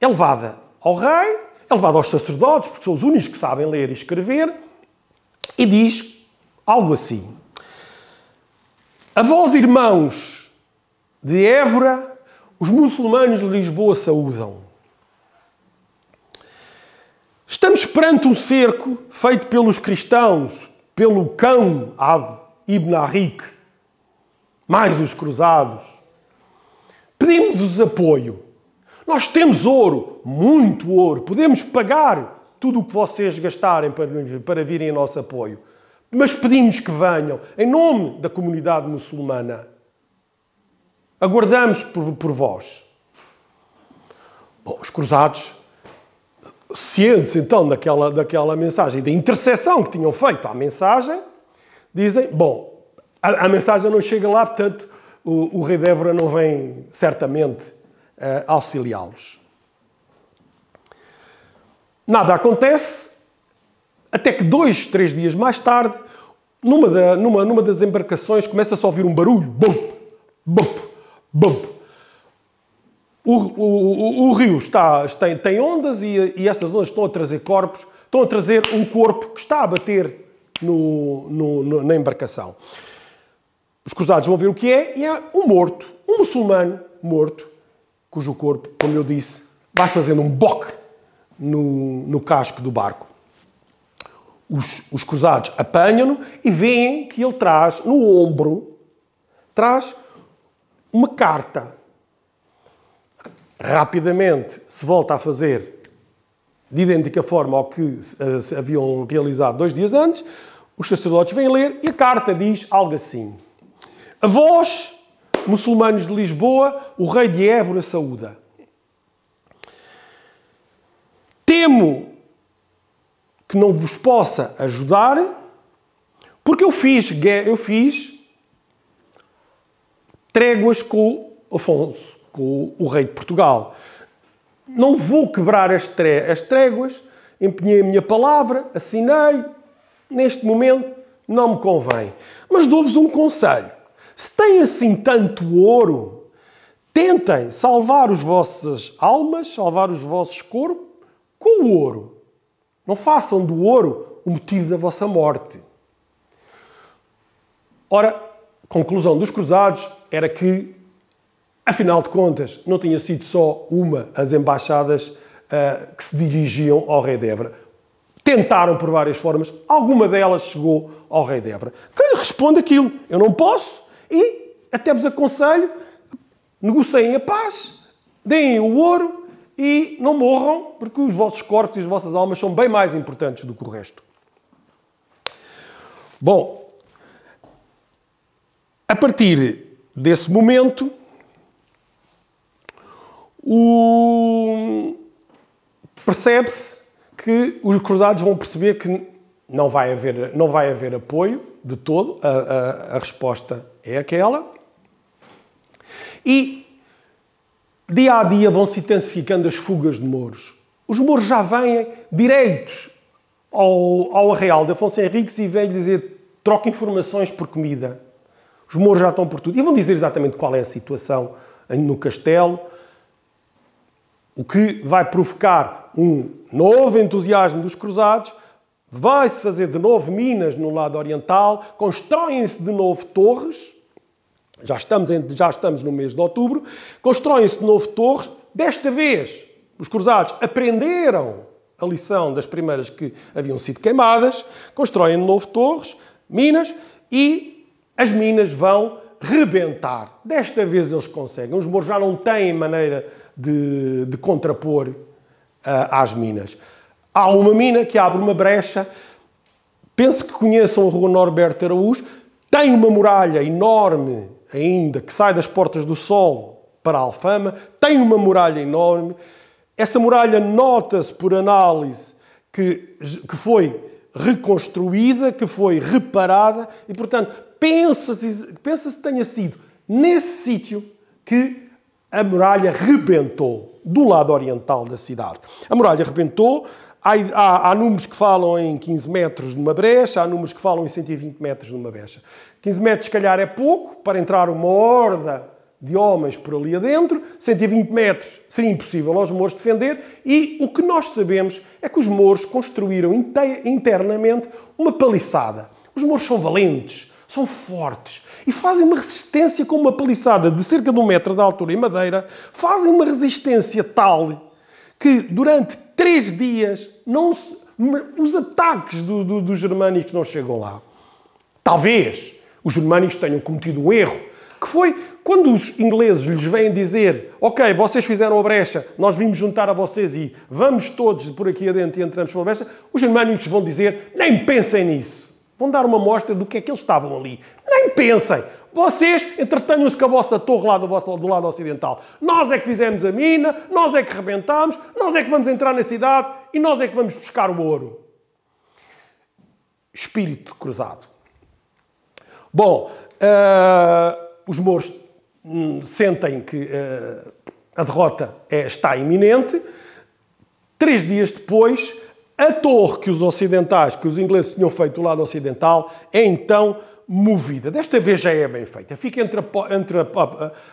é levada ao rei, é levada aos sacerdotes, porque são os únicos que sabem ler e escrever, e diz algo assim: A vós, irmãos de Évora, os muçulmanos de Lisboa saúdam. Estamos perante um cerco feito pelos cristãos, pelo cão Ab Ibn Arik, mais os cruzados. Pedimos-vos apoio. Nós temos ouro, muito ouro. Podemos pagar tudo o que vocês gastarem para, para virem em nosso apoio. Mas pedimos que venham, em nome da comunidade muçulmana. Aguardamos por, por vós. Bom, os cruzados cientes então daquela, daquela mensagem, da interseção que tinham feito à mensagem, dizem: bom, a, a mensagem não chega lá, portanto o, o rei Débora não vem certamente uh, auxiliá-los. Nada acontece, até que dois, três dias mais tarde, numa, da, numa, numa das embarcações começa-se a ouvir um barulho: bump, bump, bump. O, o, o, o rio está, tem, tem ondas e, e, essas ondas estão a trazer corpos, estão a trazer um corpo que está a bater no, no, no, na embarcação. Os cruzados vão ver o que é e é um morto, um muçulmano morto, cujo corpo, como eu disse, vai fazendo um boque no, no casco do barco. Os, os cruzados apanham-no e veem que ele traz no ombro traz uma carta rapidamente se volta a fazer de idêntica forma ao que eh, haviam realizado dois dias antes. Os sacerdotes vêm ler e a carta diz algo assim: A vós, muçulmanos de Lisboa, o rei de Évora saúda. Temo que não vos possa ajudar, porque eu fiz, eu fiz tréguas com Afonso o, o rei de Portugal. Não vou quebrar as, tré as tréguas, empenhei a minha palavra, assinei, neste momento não me convém. Mas dou-vos um conselho. Se têm assim tanto ouro, tentem salvar as vossas almas, salvar os vossos corpos com o ouro. Não façam do ouro o motivo da vossa morte. Ora, a conclusão dos cruzados era que Afinal de contas, não tinha sido só uma as embaixadas uh, que se dirigiam ao rei de Évora. Tentaram por várias formas, alguma delas chegou ao rei de Évora. Que lhe responde aquilo: eu não posso e até vos aconselho, negociem a paz, deem o ouro e não morram, porque os vossos corpos e as vossas almas são bem mais importantes do que o resto. Bom, a partir desse momento, o... percebe-se que os cruzados vão perceber que não vai haver, não vai haver apoio de todo, a, a, a resposta é aquela. E dia a dia vão-se intensificando as fugas de mouros. Os mouros já vêm direitos ao, ao real de Afonso Henriques e vêm dizer troca informações por comida. Os mouros já estão por tudo. E vão dizer exatamente qual é a situação no castelo, o que vai provocar um novo entusiasmo dos cruzados. Vai-se fazer de novo minas no lado oriental, constroem-se de novo torres, já estamos, em, já estamos no mês de outubro, constroem-se de novo torres. Desta vez, os cruzados aprenderam a lição das primeiras que haviam sido queimadas, constroem de novo torres, minas, e as minas vão rebentar. Desta vez eles conseguem. Os mouros já não têm maneira de, de contrapor uh, às minas. Há uma mina que abre uma brecha, penso que conheçam a rua Norberto Araújo, tem uma muralha enorme ainda que sai das Portas do Sol para a Alfama, tem uma muralha enorme. Essa muralha nota-se por análise que, que foi reconstruída, que foi reparada e, portanto, pensa-se pensa que tenha sido nesse sítio que a muralha rebentou do lado oriental da cidade. A muralha rebentou, há, há, há, números que falam em 15 metros numa brecha, há números que falam em 120 metros numa brecha. 15 metros, se calhar, é pouco para entrar uma horda de homens por ali adentro, 120 metros seria impossível aos mouros defender, e o que nós sabemos é que os mouros construíram internamente uma paliçada. Os mouros são valentes, são fortes e fazem uma resistência com uma paliçada de cerca de um metro de altura em madeira, fazem uma resistência tal que durante três dias não se, os ataques do, do, dos germânicos não chegam lá. Talvez os germânicos tenham cometido um erro, que foi quando os ingleses lhes vêm dizer: Ok, vocês fizeram a brecha, nós vimos juntar a vocês e vamos todos por aqui adentro e entramos pela brecha. Os germânicos vão dizer: Nem pensem nisso. Vão dar uma mostra do que é que eles estavam ali. Nem pensem. Vocês entretenham-se com a vossa torre lá do, vosso, do lado ocidental. Nós é que fizemos a mina, nós é que rebentámos, nós é que vamos entrar na cidade e nós é que vamos buscar o ouro. Espírito cruzado. Bom, uh, os mouros hum, sentem que uh, a derrota é, está iminente. Três dias depois, a torre que os ocidentais, que os ingleses tinham feito do lado ocidental, é então movida. Desta vez já é bem feita. Fica entre a, entre a,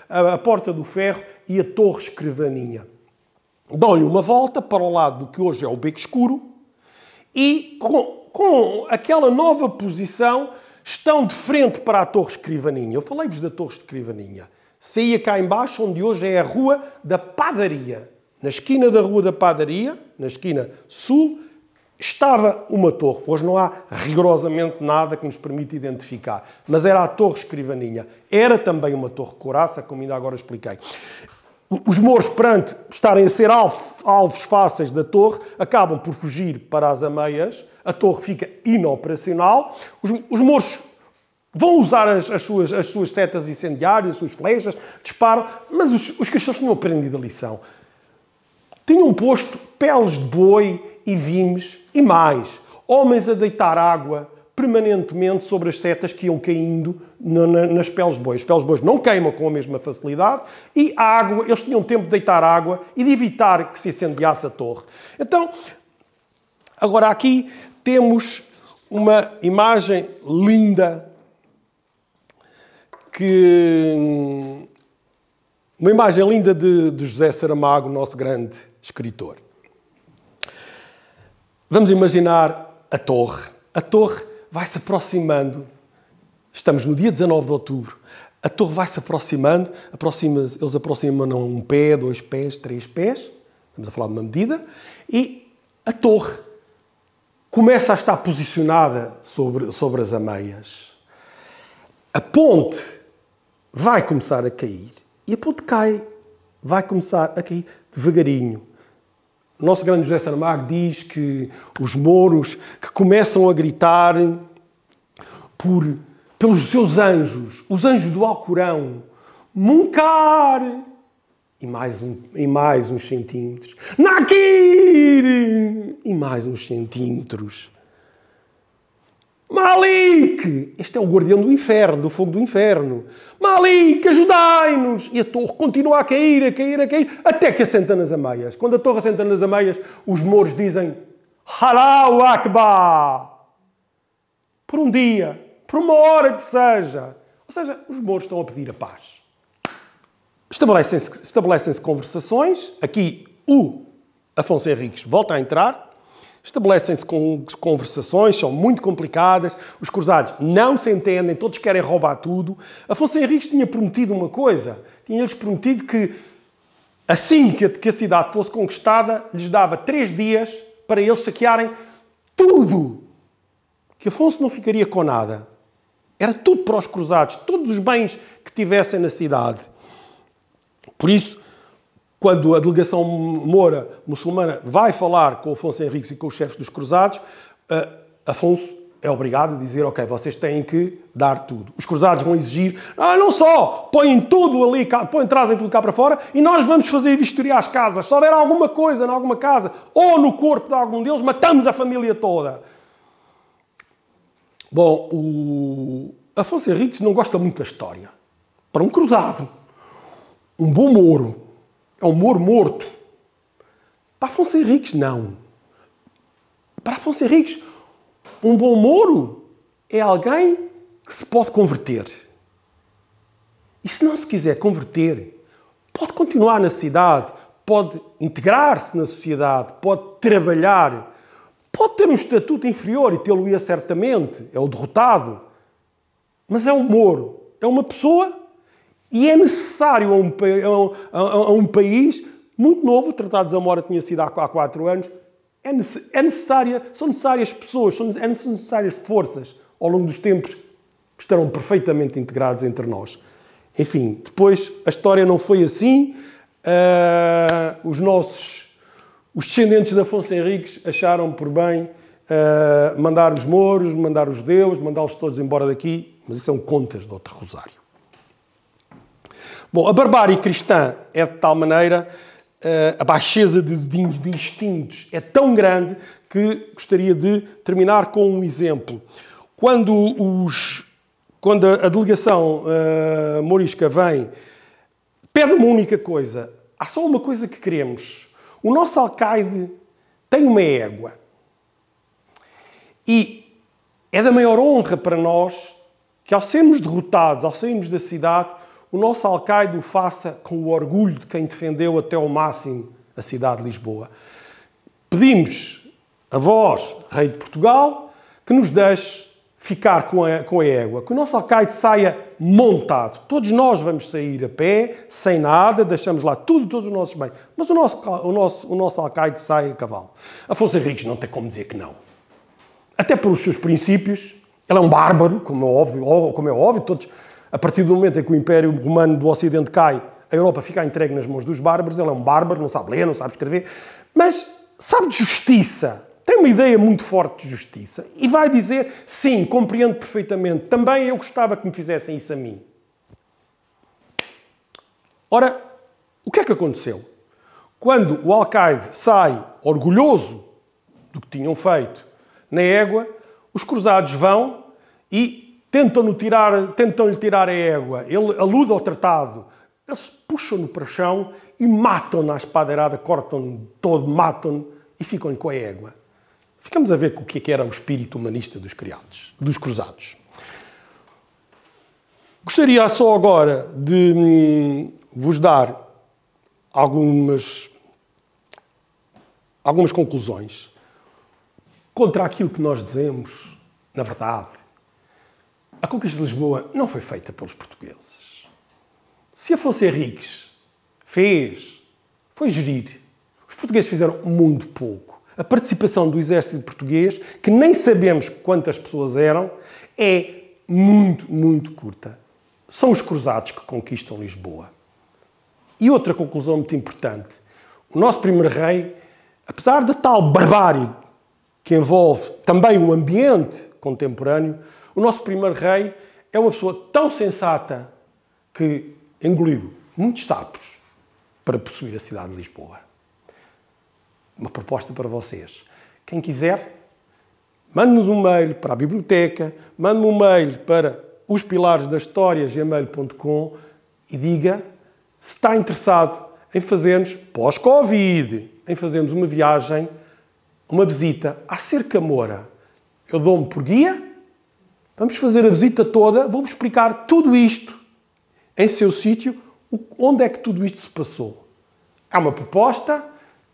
a, a Porta do Ferro e a Torre Escrivaninha. Dão-lhe uma volta para o lado do que hoje é o Beco Escuro e com, com aquela nova posição estão de frente para a Torre Escrivaninha. Eu falei-vos da Torre Escrivaninha. Saía cá embaixo, onde hoje é a Rua da Padaria. Na esquina da Rua da Padaria, na esquina sul, Estava uma torre, pois não há rigorosamente nada que nos permita identificar, mas era a Torre Escrivaninha. Era também uma torre coraça, como ainda agora expliquei. Os mouros, perante estarem a ser alvos, fáceis da torre, acabam por fugir para as ameias, a torre fica inoperacional, os, os mouros vão usar as, as, suas, as suas setas incendiárias, as suas flechas, disparam, mas os, os tinham aprendido a lição. Tinham posto peles de boi e vimos, e mais, homens a deitar água permanentemente sobre as setas que iam caindo na, na, nas peles de boi. As peles de bois não queimam com a mesma facilidade e a água, eles tinham tempo de deitar água e de evitar que se incendiasse a torre. Então, agora aqui temos uma imagem linda que uma imagem linda de, de José Saramago, nosso grande escritor. Vamos imaginar a torre. A torre vai se aproximando. Estamos no dia 19 de outubro. A torre vai se aproximando. Aproxima eles aproximam um pé, dois pés, três pés. Estamos a falar de uma medida. E a torre começa a estar posicionada sobre, sobre as ameias. A ponte vai começar a cair. E a ponte cai. Vai começar a cair devagarinho o nosso grande José Saramago diz que os moros que começam a gritar por, pelos seus anjos, os anjos do Alcorão, Muncar! E mais, um, e mais uns centímetros. Nakir! E mais uns centímetros. Malik! Este é o guardião do inferno, do fogo do inferno. Malik, ajudai-nos! E a torre continua a cair, a cair, a cair, até que assenta nas ameias. Quando a torre assenta nas ameias, os mouros dizem Halau Akbar! Por um dia, por uma hora que seja. Ou seja, os mouros estão a pedir a paz. Estabelecem-se estabelecem conversações. Aqui o Afonso Henriques volta a entrar Estabelecem-se conversações, são muito complicadas, os cruzados não se entendem, todos querem roubar tudo. Afonso Henriques tinha prometido uma coisa, tinha-lhes prometido que assim que a cidade fosse conquistada, lhes dava três dias para eles saquearem tudo. Que Afonso não ficaria com nada. Era tudo para os cruzados, todos os bens que tivessem na cidade. Por isso, quando a delegação moura muçulmana vai falar com Afonso Henriques e com os chefes dos cruzados, eh, Afonso é obrigado a dizer, ok, vocês têm que dar tudo. Os cruzados vão exigir, ah, não só, põem tudo ali, põem, trazem tudo cá para fora e nós vamos fazer vistoria às casas. Se houver alguma coisa em alguma casa ou no corpo de algum deles, matamos a família toda. Bom, o Afonso Henriques não gosta muito da história. Para um cruzado, um bom moro, é humor morto. Para Afonso Henriques, não. Para Afonso Henriques, um bom Moro é alguém que se pode converter. E se não se quiser converter, pode continuar na cidade, pode integrar-se na sociedade, pode trabalhar, pode ter um estatuto inferior e tê-lo-ia certamente, é o derrotado. Mas é um Moro, é uma pessoa e é necessário a um, a, a, a um país muito novo, o Tratado de Zamora tinha sido há, há quatro anos, é, é necessária, são necessárias pessoas, são, é necessárias forças ao longo dos tempos que estarão perfeitamente integrados entre nós. Enfim, depois a história não foi assim. Uh, os nossos, os descendentes de Afonso Henriques acharam por bem uh, mandar os mouros, mandar os judeus, mandá-los todos embora daqui, mas isso são contas do outro Rosário. Bom, a barbárie cristã é de tal maneira, eh, a baixeza de, instintos é tão grande que gostaria de terminar com um exemplo. Quando, os, quando a delegação uh, morisca vem, pede uma única coisa. Há só uma coisa que queremos. O nosso alcaide tem uma égua. E é da maior honra para nós que, ao sermos derrotados, ao sairmos da cidade, o nosso alcaide o faça com o orgulho de quem defendeu até ao máximo a cidade de Lisboa. Pedimos a vós, Rei de Portugal, que nos deixe ficar com a, com a égua, que o nosso alcaide saia montado. Todos nós vamos sair a pé, sem nada, deixamos lá tudo, todos os nossos bens. Mas o nosso, o nosso, o nosso alcaide sai a cavalo. Afonso Henriques não tem como dizer que não. Até pelos seus princípios, ele é um bárbaro, como é óbvio, como é óbvio todos, a partir do momento em que o Império Romano do Ocidente cai, a Europa fica entregue nas mãos dos bárbaros. Ele é um bárbaro, não sabe ler, não sabe escrever, mas sabe de justiça. Tem uma ideia muito forte de justiça e vai dizer: sim, compreendo perfeitamente, também eu gostava que me fizessem isso a mim. Ora, o que é que aconteceu? Quando o Al-Qaeda sai orgulhoso do que tinham feito na égua, os cruzados vão e tentam-lhe tirar, tentam tirar a égua, ele aluda ao tratado, eles puxam-no para o chão e matam-no à espadeirada, cortam-no todo, matam-no e ficam-lhe com a égua. Ficamos a ver o que, é que era o espírito humanista dos criados, dos cruzados. Gostaria só agora de hum, vos dar algumas, algumas conclusões contra aquilo que nós dizemos, na verdade, a conquista de Lisboa não foi feita pelos portugueses. Se Afonso Henriques fez, foi gerir. Os portugueses fizeram muito pouco. A participação do exército português, que nem sabemos quantas pessoas eram, é muito, muito curta. São os cruzados que conquistam Lisboa. E outra conclusão muito importante. O nosso primeiro rei, apesar da tal barbárie que envolve também o ambiente contemporâneo, o nosso primeiro rei é uma pessoa tão sensata que engoliu muitos sapos para possuir a cidade de Lisboa. Uma proposta para vocês. Quem quiser, mande-nos um mail para a biblioteca, mande-me um mail para os pilares da história gmail.com e diga se está interessado em fazermos pós-Covid, em fazermos uma viagem, uma visita à Cerca Moura. Eu dou-me por guia Vamos fazer a visita toda, vou-vos explicar tudo isto em seu sítio, onde é que tudo isto se passou. Há uma proposta,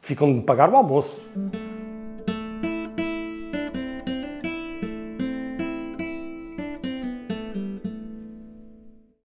ficam de pagar o almoço.